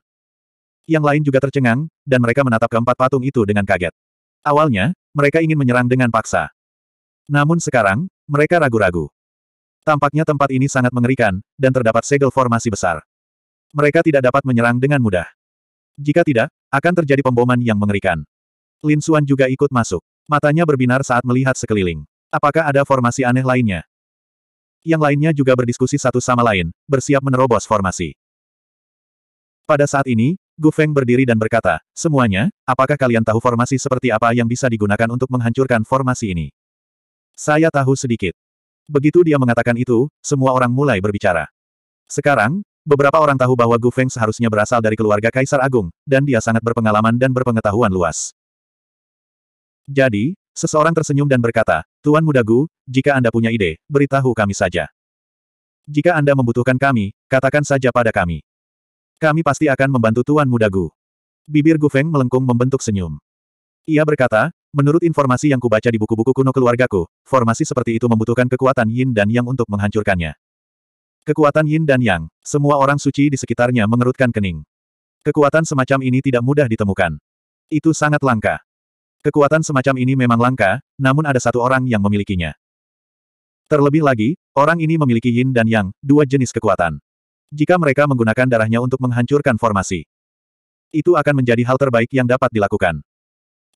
Yang lain juga tercengang, dan mereka menatap keempat patung itu dengan kaget. Awalnya, mereka ingin menyerang dengan paksa. Namun sekarang, mereka ragu-ragu. Tampaknya tempat ini sangat mengerikan, dan terdapat segel formasi besar. Mereka tidak dapat menyerang dengan mudah. Jika tidak, akan terjadi pemboman yang mengerikan. Lin Suan juga ikut masuk. Matanya berbinar saat melihat sekeliling. Apakah ada formasi aneh lainnya? Yang lainnya juga berdiskusi satu sama lain, bersiap menerobos formasi. Pada saat ini, Gu Feng berdiri dan berkata, Semuanya, apakah kalian tahu formasi seperti apa yang bisa digunakan untuk menghancurkan formasi ini? Saya tahu sedikit. Begitu dia mengatakan itu, semua orang mulai berbicara. Sekarang, beberapa orang tahu bahwa Gu Feng seharusnya berasal dari keluarga Kaisar Agung, dan dia sangat berpengalaman dan berpengetahuan luas. Jadi, seseorang tersenyum dan berkata, Tuan Muda Gu, jika Anda punya ide, beritahu kami saja. Jika Anda membutuhkan kami, katakan saja pada kami. Kami pasti akan membantu Tuan Muda Gu. Bibir Gu Feng melengkung membentuk senyum. Ia berkata, Menurut informasi yang kubaca di buku-buku kuno keluargaku, formasi seperti itu membutuhkan kekuatan yin dan yang untuk menghancurkannya. Kekuatan yin dan yang, semua orang suci di sekitarnya mengerutkan kening. Kekuatan semacam ini tidak mudah ditemukan. Itu sangat langka. Kekuatan semacam ini memang langka, namun ada satu orang yang memilikinya. Terlebih lagi, orang ini memiliki yin dan yang, dua jenis kekuatan. Jika mereka menggunakan darahnya untuk menghancurkan formasi, itu akan menjadi hal terbaik yang dapat dilakukan.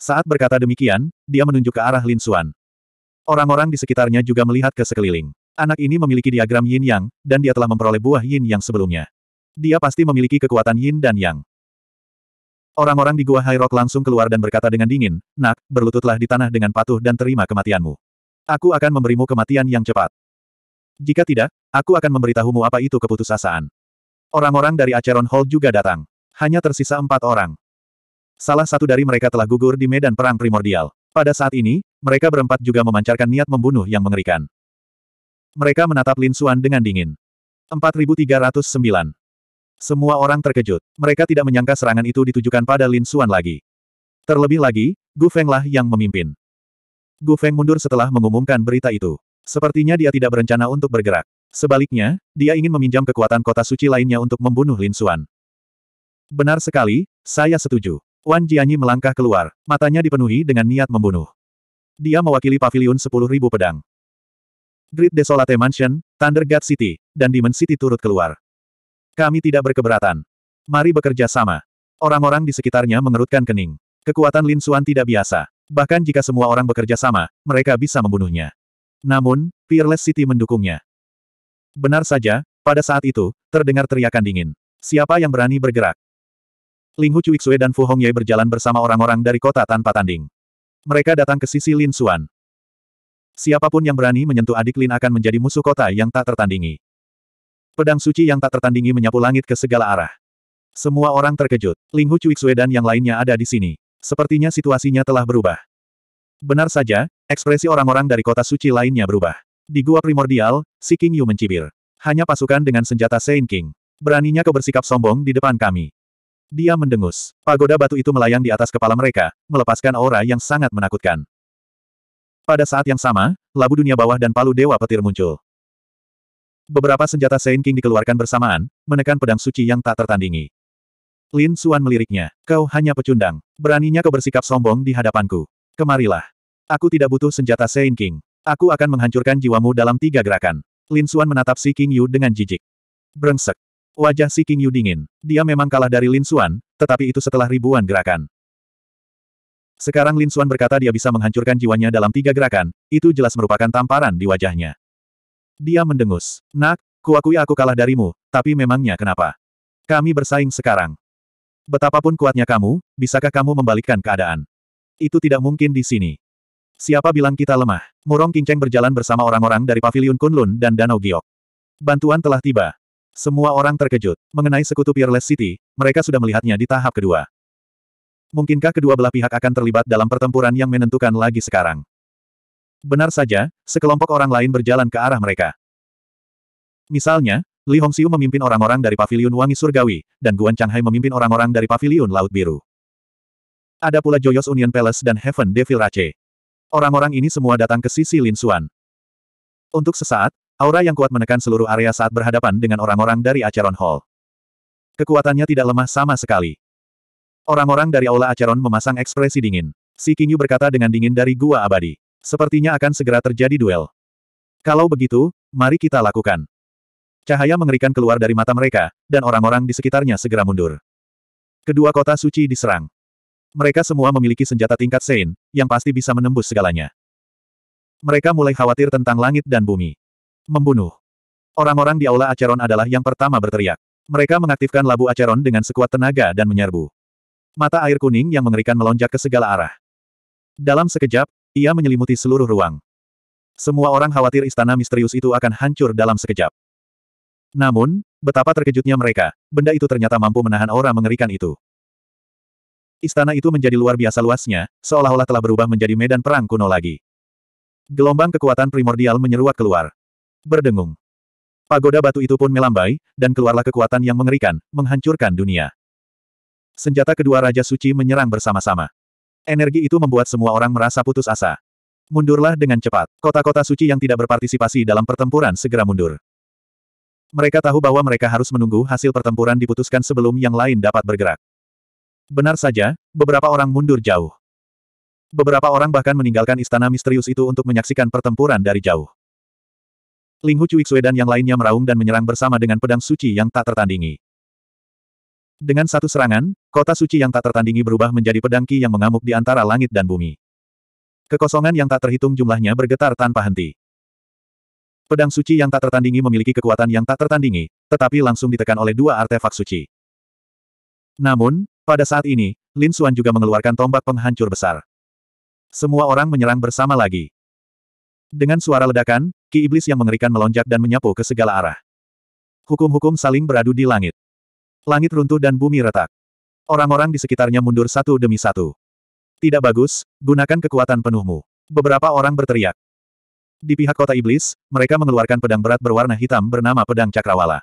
Saat berkata demikian, dia menunjuk ke arah Lin Xuan. Orang-orang di sekitarnya juga melihat ke sekeliling. Anak ini memiliki diagram yin yang, dan dia telah memperoleh buah yin yang sebelumnya. Dia pasti memiliki kekuatan yin dan yang. Orang-orang di gua Hairok Rock langsung keluar dan berkata dengan dingin, Nak, berlututlah di tanah dengan patuh dan terima kematianmu. Aku akan memberimu kematian yang cepat. Jika tidak, aku akan memberitahumu apa itu keputusasaan. Orang-orang dari Acheron Hall juga datang. Hanya tersisa empat orang. Salah satu dari mereka telah gugur di medan perang primordial. Pada saat ini, mereka berempat juga memancarkan niat membunuh yang mengerikan. Mereka menatap Lin Xuan dengan dingin. 4309. Semua orang terkejut. Mereka tidak menyangka serangan itu ditujukan pada Lin Xuan lagi. Terlebih lagi, Gu Feng lah yang memimpin. Gu Feng mundur setelah mengumumkan berita itu. Sepertinya dia tidak berencana untuk bergerak. Sebaliknya, dia ingin meminjam kekuatan kota suci lainnya untuk membunuh Lin Xuan. Benar sekali, saya setuju. Wan Jianyi melangkah keluar, matanya dipenuhi dengan niat membunuh. Dia mewakili pavilion 10.000 pedang. Great Desolate Mansion, Thunder God City, dan Demon City turut keluar. Kami tidak berkeberatan. Mari bekerja sama. Orang-orang di sekitarnya mengerutkan kening. Kekuatan Lin Xuan tidak biasa. Bahkan jika semua orang bekerja sama, mereka bisa membunuhnya. Namun, Peerless City mendukungnya. Benar saja, pada saat itu, terdengar teriakan dingin. Siapa yang berani bergerak? Ling Hu Cuixue dan Fu Hongye berjalan bersama orang-orang dari kota tanpa tanding. Mereka datang ke sisi Lin Xuan. Siapapun yang berani menyentuh adik Lin akan menjadi musuh kota yang tak tertandingi. Pedang suci yang tak tertandingi menyapu langit ke segala arah. Semua orang terkejut. Ling Hu Cuixue dan yang lainnya ada di sini. Sepertinya situasinya telah berubah. Benar saja, ekspresi orang-orang dari kota suci lainnya berubah. Di gua primordial, si King Yu mencibir. Hanya pasukan dengan senjata Saint King. Beraninya kau bersikap sombong di depan kami. Dia mendengus. Pagoda batu itu melayang di atas kepala mereka, melepaskan aura yang sangat menakutkan. Pada saat yang sama, labu dunia bawah dan palu dewa petir muncul. Beberapa senjata Saint King dikeluarkan bersamaan, menekan pedang suci yang tak tertandingi. Lin Suan meliriknya. Kau hanya pecundang. Beraninya kau bersikap sombong di hadapanku. Kemarilah. Aku tidak butuh senjata Saint King. Aku akan menghancurkan jiwamu dalam tiga gerakan. Lin Suan menatap Si King Yu dengan jijik. Brengsek. Wajah si King Yu dingin. Dia memang kalah dari Lin Xuan, tetapi itu setelah ribuan gerakan. Sekarang Lin Xuan berkata dia bisa menghancurkan jiwanya dalam tiga gerakan, itu jelas merupakan tamparan di wajahnya. Dia mendengus. Nak, kuakui aku kalah darimu, tapi memangnya kenapa? Kami bersaing sekarang. Betapapun kuatnya kamu, bisakah kamu membalikkan keadaan? Itu tidak mungkin di sini. Siapa bilang kita lemah? Murong Kinceng berjalan bersama orang-orang dari Paviliun Kunlun dan Danau Giok. Bantuan telah tiba. Semua orang terkejut. Mengenai sekutu Peerless City, mereka sudah melihatnya di tahap kedua. Mungkinkah kedua belah pihak akan terlibat dalam pertempuran yang menentukan lagi sekarang? Benar saja, sekelompok orang lain berjalan ke arah mereka. Misalnya, Li Hongxiu memimpin orang-orang dari Paviliun Wangi Surgawi, dan Guan Changhai memimpin orang-orang dari Paviliun Laut Biru. Ada pula Joyous Union Palace dan Heaven Devil Rache. Orang-orang ini semua datang ke sisi Lin Xuan. Untuk sesaat, Aura yang kuat menekan seluruh area saat berhadapan dengan orang-orang dari Acheron Hall. Kekuatannya tidak lemah sama sekali. Orang-orang dari Aula Acheron memasang ekspresi dingin. Si berkata dengan dingin dari Gua Abadi. Sepertinya akan segera terjadi duel. Kalau begitu, mari kita lakukan. Cahaya mengerikan keluar dari mata mereka, dan orang-orang di sekitarnya segera mundur. Kedua kota suci diserang. Mereka semua memiliki senjata tingkat Sein, yang pasti bisa menembus segalanya. Mereka mulai khawatir tentang langit dan bumi. Membunuh. Orang-orang di aula Acheron adalah yang pertama berteriak. Mereka mengaktifkan labu Acheron dengan sekuat tenaga dan menyerbu. Mata air kuning yang mengerikan melonjak ke segala arah. Dalam sekejap, ia menyelimuti seluruh ruang. Semua orang khawatir istana misterius itu akan hancur dalam sekejap. Namun, betapa terkejutnya mereka, benda itu ternyata mampu menahan aura mengerikan itu. Istana itu menjadi luar biasa luasnya, seolah-olah telah berubah menjadi medan perang kuno lagi. Gelombang kekuatan primordial menyeruak keluar berdengung. Pagoda batu itu pun melambai, dan keluarlah kekuatan yang mengerikan, menghancurkan dunia. Senjata kedua Raja Suci menyerang bersama-sama. Energi itu membuat semua orang merasa putus asa. Mundurlah dengan cepat. Kota-kota suci yang tidak berpartisipasi dalam pertempuran segera mundur. Mereka tahu bahwa mereka harus menunggu hasil pertempuran diputuskan sebelum yang lain dapat bergerak. Benar saja, beberapa orang mundur jauh. Beberapa orang bahkan meninggalkan istana misterius itu untuk menyaksikan pertempuran dari jauh. Ling Hu Cuixue dan yang lainnya meraung dan menyerang bersama dengan pedang suci yang tak tertandingi. Dengan satu serangan, kota suci yang tak tertandingi berubah menjadi pedang ki yang mengamuk di antara langit dan bumi. Kekosongan yang tak terhitung jumlahnya bergetar tanpa henti. Pedang suci yang tak tertandingi memiliki kekuatan yang tak tertandingi, tetapi langsung ditekan oleh dua artefak suci. Namun, pada saat ini, Lin Xuan juga mengeluarkan tombak penghancur besar. Semua orang menyerang bersama lagi. Dengan suara ledakan, ki iblis yang mengerikan melonjak dan menyapu ke segala arah. Hukum-hukum saling beradu di langit. Langit runtuh dan bumi retak. Orang-orang di sekitarnya mundur satu demi satu. Tidak bagus, gunakan kekuatan penuhmu. Beberapa orang berteriak. Di pihak kota iblis, mereka mengeluarkan pedang berat berwarna hitam bernama pedang cakrawala.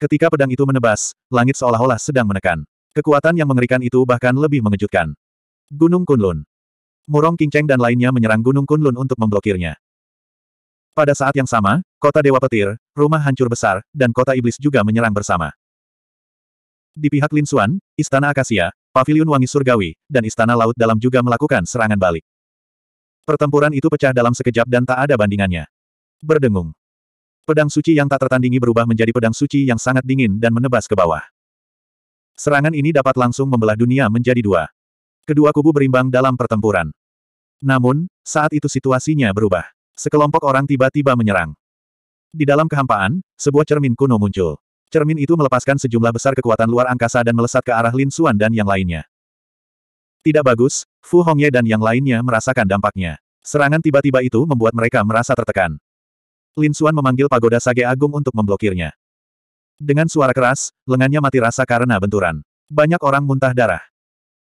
Ketika pedang itu menebas, langit seolah-olah sedang menekan. Kekuatan yang mengerikan itu bahkan lebih mengejutkan. Gunung Kunlun. Murong King Cheng dan lainnya menyerang Gunung Kunlun untuk memblokirnya. Pada saat yang sama, kota Dewa Petir, rumah hancur besar, dan kota Iblis juga menyerang bersama. Di pihak Lin Xuan, Istana Akasia, Paviliun Wangi Surgawi, dan Istana Laut Dalam juga melakukan serangan balik. Pertempuran itu pecah dalam sekejap dan tak ada bandingannya. Berdengung. Pedang suci yang tak tertandingi berubah menjadi pedang suci yang sangat dingin dan menebas ke bawah. Serangan ini dapat langsung membelah dunia menjadi dua. Kedua kubu berimbang dalam pertempuran. Namun, saat itu situasinya berubah. Sekelompok orang tiba-tiba menyerang. Di dalam kehampaan, sebuah cermin kuno muncul. Cermin itu melepaskan sejumlah besar kekuatan luar angkasa dan melesat ke arah Lin Xuan dan yang lainnya. Tidak bagus, Fu Hongye dan yang lainnya merasakan dampaknya. Serangan tiba-tiba itu membuat mereka merasa tertekan. Lin Xuan memanggil pagoda Sage Agung untuk memblokirnya. Dengan suara keras, lengannya mati rasa karena benturan. Banyak orang muntah darah.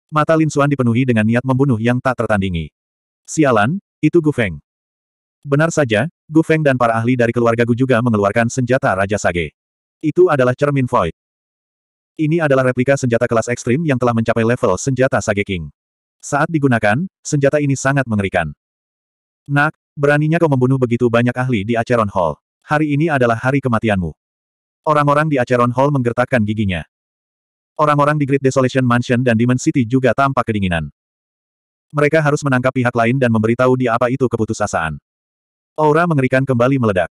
Mata Lin Xuan dipenuhi dengan niat membunuh yang tak tertandingi. Sialan, itu Gu Feng. Benar saja, Gu Feng dan para ahli dari keluarga Gu juga mengeluarkan senjata Raja Sage. Itu adalah cermin void. Ini adalah replika senjata kelas ekstrim yang telah mencapai level senjata Sage King. Saat digunakan, senjata ini sangat mengerikan. Nak, beraninya kau membunuh begitu banyak ahli di Acheron Hall. Hari ini adalah hari kematianmu. Orang-orang di Acheron Hall menggertakkan giginya. Orang-orang di Great Desolation Mansion dan Demon City juga tampak kedinginan mereka harus menangkap pihak lain dan memberitahu dia apa itu keputusasaan. Aura mengerikan kembali meledak.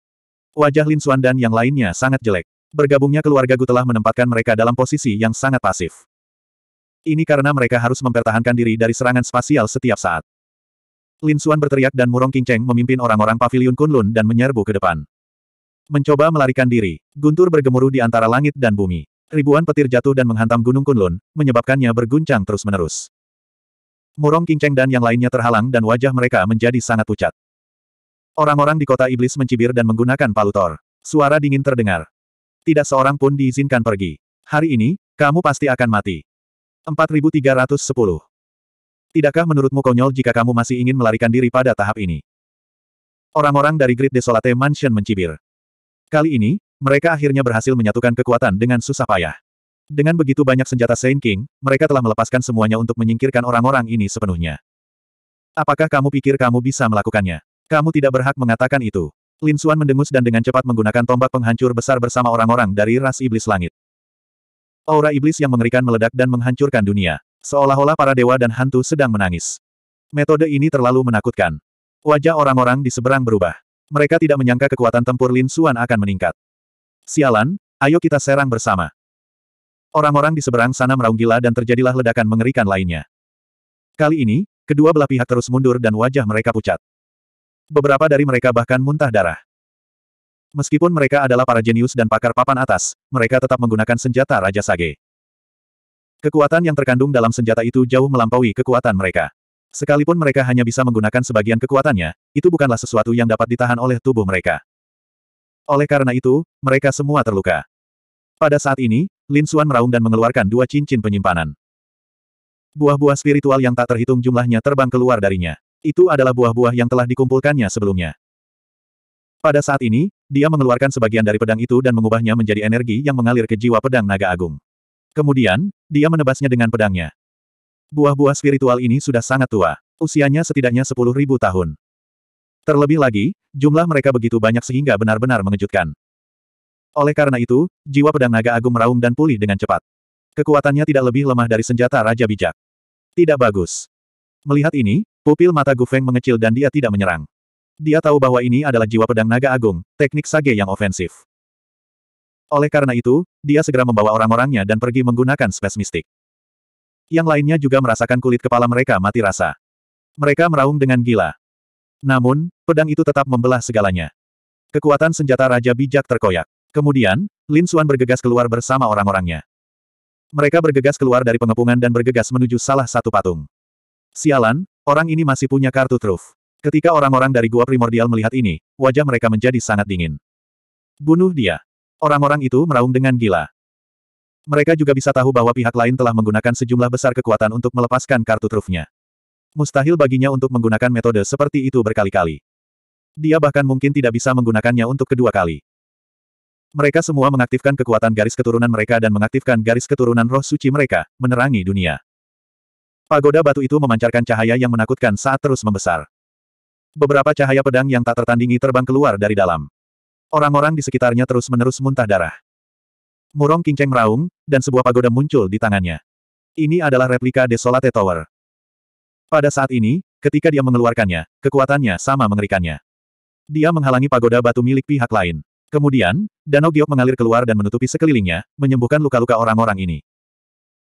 Wajah Lin Suan dan yang lainnya sangat jelek. Bergabungnya keluarga Gu telah menempatkan mereka dalam posisi yang sangat pasif. Ini karena mereka harus mempertahankan diri dari serangan spasial setiap saat. Lin Suan berteriak dan Murong Qingcheng memimpin orang-orang paviliun Kunlun dan menyerbu ke depan. Mencoba melarikan diri, guntur bergemuruh di antara langit dan bumi. Ribuan petir jatuh dan menghantam Gunung Kunlun, menyebabkannya berguncang terus-menerus. Murong King dan yang lainnya terhalang dan wajah mereka menjadi sangat pucat. Orang-orang di kota iblis mencibir dan menggunakan palutor. Suara dingin terdengar. Tidak seorang pun diizinkan pergi. Hari ini, kamu pasti akan mati. 4310. Tidakkah menurutmu konyol jika kamu masih ingin melarikan diri pada tahap ini? Orang-orang dari Great Desolate Mansion mencibir. Kali ini, mereka akhirnya berhasil menyatukan kekuatan dengan susah payah. Dengan begitu banyak senjata Saint King, mereka telah melepaskan semuanya untuk menyingkirkan orang-orang ini sepenuhnya. Apakah kamu pikir kamu bisa melakukannya? Kamu tidak berhak mengatakan itu. Lin Xuan mendengus dan dengan cepat menggunakan tombak penghancur besar bersama orang-orang dari ras iblis langit. Aura iblis yang mengerikan meledak dan menghancurkan dunia. Seolah-olah para dewa dan hantu sedang menangis. Metode ini terlalu menakutkan. Wajah orang-orang di seberang berubah. Mereka tidak menyangka kekuatan tempur Lin Xuan akan meningkat. Sialan, ayo kita serang bersama. Orang-orang di seberang sana meraung gila dan terjadilah ledakan mengerikan lainnya. Kali ini, kedua belah pihak terus mundur dan wajah mereka pucat. Beberapa dari mereka bahkan muntah darah. Meskipun mereka adalah para jenius dan pakar papan atas, mereka tetap menggunakan senjata Raja Sage. Kekuatan yang terkandung dalam senjata itu jauh melampaui kekuatan mereka. Sekalipun mereka hanya bisa menggunakan sebagian kekuatannya, itu bukanlah sesuatu yang dapat ditahan oleh tubuh mereka. Oleh karena itu, mereka semua terluka. Pada saat ini, Lin Suan meraung dan mengeluarkan dua cincin penyimpanan. Buah-buah spiritual yang tak terhitung jumlahnya terbang keluar darinya. Itu adalah buah-buah yang telah dikumpulkannya sebelumnya. Pada saat ini, dia mengeluarkan sebagian dari pedang itu dan mengubahnya menjadi energi yang mengalir ke jiwa pedang naga agung. Kemudian, dia menebasnya dengan pedangnya. Buah-buah spiritual ini sudah sangat tua. Usianya setidaknya 10.000 tahun. Terlebih lagi, jumlah mereka begitu banyak sehingga benar-benar mengejutkan. Oleh karena itu, jiwa pedang naga agung meraung dan pulih dengan cepat. Kekuatannya tidak lebih lemah dari senjata Raja Bijak. Tidak bagus. Melihat ini, pupil mata Gu Feng mengecil dan dia tidak menyerang. Dia tahu bahwa ini adalah jiwa pedang naga agung, teknik sage yang ofensif. Oleh karena itu, dia segera membawa orang-orangnya dan pergi menggunakan spes mistik. Yang lainnya juga merasakan kulit kepala mereka mati rasa. Mereka meraung dengan gila. Namun, pedang itu tetap membelah segalanya. Kekuatan senjata Raja Bijak terkoyak. Kemudian, Lin Suan bergegas keluar bersama orang-orangnya. Mereka bergegas keluar dari pengepungan dan bergegas menuju salah satu patung. Sialan, orang ini masih punya kartu truf. Ketika orang-orang dari gua primordial melihat ini, wajah mereka menjadi sangat dingin. Bunuh dia. Orang-orang itu meraung dengan gila. Mereka juga bisa tahu bahwa pihak lain telah menggunakan sejumlah besar kekuatan untuk melepaskan kartu trufnya. Mustahil baginya untuk menggunakan metode seperti itu berkali-kali. Dia bahkan mungkin tidak bisa menggunakannya untuk kedua kali. Mereka semua mengaktifkan kekuatan garis keturunan mereka dan mengaktifkan garis keturunan roh suci mereka, menerangi dunia. Pagoda batu itu memancarkan cahaya yang menakutkan saat terus membesar. Beberapa cahaya pedang yang tak tertandingi terbang keluar dari dalam. Orang-orang di sekitarnya terus-menerus muntah darah. Murong kinceng meraung, dan sebuah pagoda muncul di tangannya. Ini adalah replika Desolate Tower. Pada saat ini, ketika dia mengeluarkannya, kekuatannya sama mengerikannya. Dia menghalangi pagoda batu milik pihak lain. Kemudian, danau giok mengalir keluar dan menutupi sekelilingnya, menyembuhkan luka-luka orang-orang ini.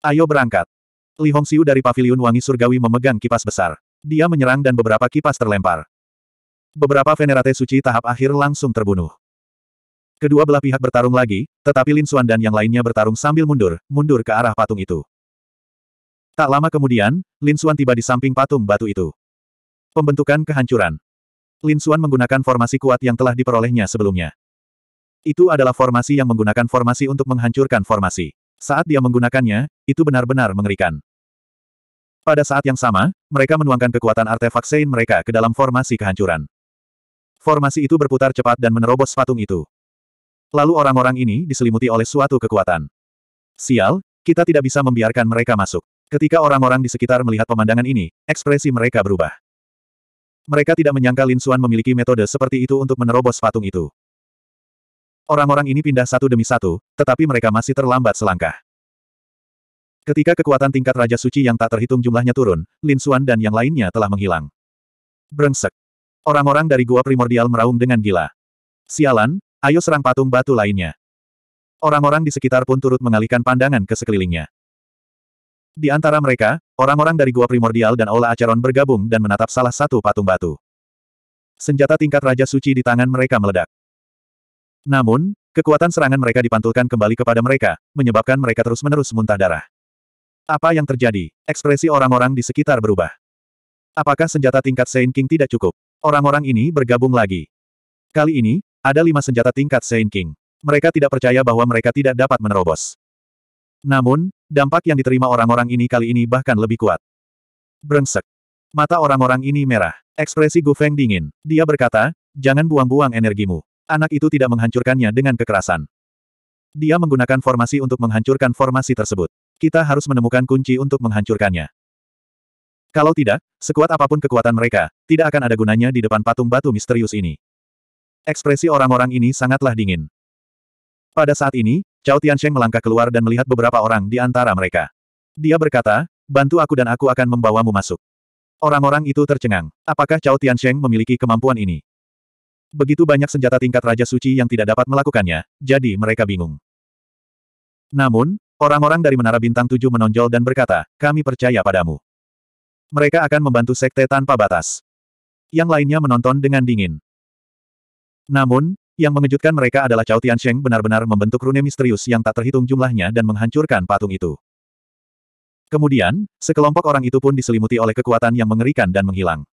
Ayo berangkat. Li Hongxiu dari paviliun wangi surgawi memegang kipas besar. Dia menyerang dan beberapa kipas terlempar. Beberapa venerate suci tahap akhir langsung terbunuh. Kedua belah pihak bertarung lagi, tetapi Lin Xuan dan yang lainnya bertarung sambil mundur, mundur ke arah patung itu. Tak lama kemudian, Lin Xuan tiba di samping patung batu itu. Pembentukan kehancuran. Lin Xuan menggunakan formasi kuat yang telah diperolehnya sebelumnya. Itu adalah formasi yang menggunakan formasi untuk menghancurkan formasi. Saat dia menggunakannya, itu benar-benar mengerikan. Pada saat yang sama, mereka menuangkan kekuatan artefak Sein mereka ke dalam formasi kehancuran. Formasi itu berputar cepat dan menerobos patung itu. Lalu orang-orang ini diselimuti oleh suatu kekuatan. Sial, kita tidak bisa membiarkan mereka masuk. Ketika orang-orang di sekitar melihat pemandangan ini, ekspresi mereka berubah. Mereka tidak menyangka Lin Xuan memiliki metode seperti itu untuk menerobos patung itu. Orang-orang ini pindah satu demi satu, tetapi mereka masih terlambat selangkah. Ketika kekuatan tingkat Raja Suci yang tak terhitung jumlahnya turun, Lin Xuan dan yang lainnya telah menghilang. Brengsek. Orang-orang dari gua primordial meraung dengan gila. Sialan, ayo serang patung batu lainnya. Orang-orang di sekitar pun turut mengalihkan pandangan ke sekelilingnya. Di antara mereka, orang-orang dari gua primordial dan Aula Acheron bergabung dan menatap salah satu patung batu. Senjata tingkat Raja Suci di tangan mereka meledak. Namun, kekuatan serangan mereka dipantulkan kembali kepada mereka, menyebabkan mereka terus-menerus muntah darah. Apa yang terjadi? Ekspresi orang-orang di sekitar berubah. Apakah senjata tingkat Saint King tidak cukup? Orang-orang ini bergabung lagi. Kali ini, ada lima senjata tingkat Saint King. Mereka tidak percaya bahwa mereka tidak dapat menerobos. Namun, dampak yang diterima orang-orang ini kali ini bahkan lebih kuat. Brengsek. Mata orang-orang ini merah. Ekspresi Gu Feng dingin. Dia berkata, jangan buang-buang energimu. Anak itu tidak menghancurkannya dengan kekerasan. Dia menggunakan formasi untuk menghancurkan formasi tersebut. Kita harus menemukan kunci untuk menghancurkannya. Kalau tidak, sekuat apapun kekuatan mereka, tidak akan ada gunanya di depan patung batu misterius ini. Ekspresi orang-orang ini sangatlah dingin. Pada saat ini, Cao Tiansheng melangkah keluar dan melihat beberapa orang di antara mereka. Dia berkata, bantu aku dan aku akan membawamu masuk. Orang-orang itu tercengang. Apakah Cao Tiansheng memiliki kemampuan ini? begitu banyak senjata tingkat Raja Suci yang tidak dapat melakukannya, jadi mereka bingung. Namun, orang-orang dari Menara Bintang Tujuh menonjol dan berkata, kami percaya padamu. Mereka akan membantu sekte tanpa batas. Yang lainnya menonton dengan dingin. Namun, yang mengejutkan mereka adalah Cao Tiansheng benar-benar membentuk rune misterius yang tak terhitung jumlahnya dan menghancurkan patung itu. Kemudian, sekelompok orang itu pun diselimuti oleh kekuatan yang mengerikan dan menghilang.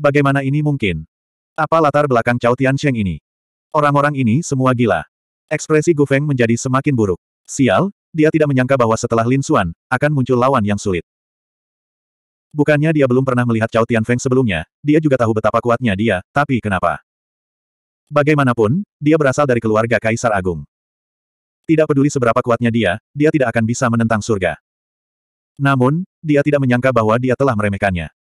Bagaimana ini mungkin? Apa latar belakang Cao Tiansheng ini? Orang-orang ini semua gila. Ekspresi Gu Feng menjadi semakin buruk. Sial, dia tidak menyangka bahwa setelah Lin Xuan, akan muncul lawan yang sulit. Bukannya dia belum pernah melihat Cao Feng sebelumnya, dia juga tahu betapa kuatnya dia, tapi kenapa? Bagaimanapun, dia berasal dari keluarga Kaisar Agung. Tidak peduli seberapa kuatnya dia, dia tidak akan bisa menentang surga. Namun, dia tidak menyangka bahwa dia telah meremehkannya.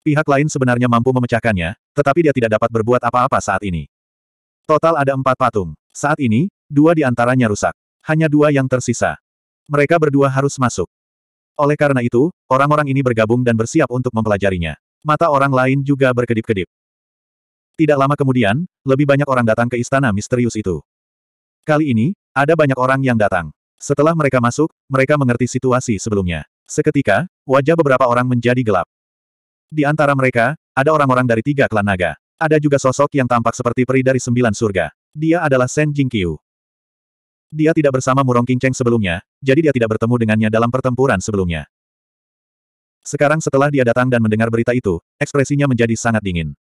Pihak lain sebenarnya mampu memecahkannya, tetapi dia tidak dapat berbuat apa-apa saat ini. Total ada empat patung. Saat ini, dua di antaranya rusak. Hanya dua yang tersisa. Mereka berdua harus masuk. Oleh karena itu, orang-orang ini bergabung dan bersiap untuk mempelajarinya. Mata orang lain juga berkedip-kedip. Tidak lama kemudian, lebih banyak orang datang ke istana misterius itu. Kali ini, ada banyak orang yang datang. Setelah mereka masuk, mereka mengerti situasi sebelumnya. Seketika, wajah beberapa orang menjadi gelap. Di antara mereka, ada orang-orang dari tiga klan naga. Ada juga sosok yang tampak seperti peri dari sembilan surga. Dia adalah Shen Jingqiu. Dia tidak bersama Murong Qingcheng sebelumnya, jadi dia tidak bertemu dengannya dalam pertempuran sebelumnya. Sekarang setelah dia datang dan mendengar berita itu, ekspresinya menjadi sangat dingin.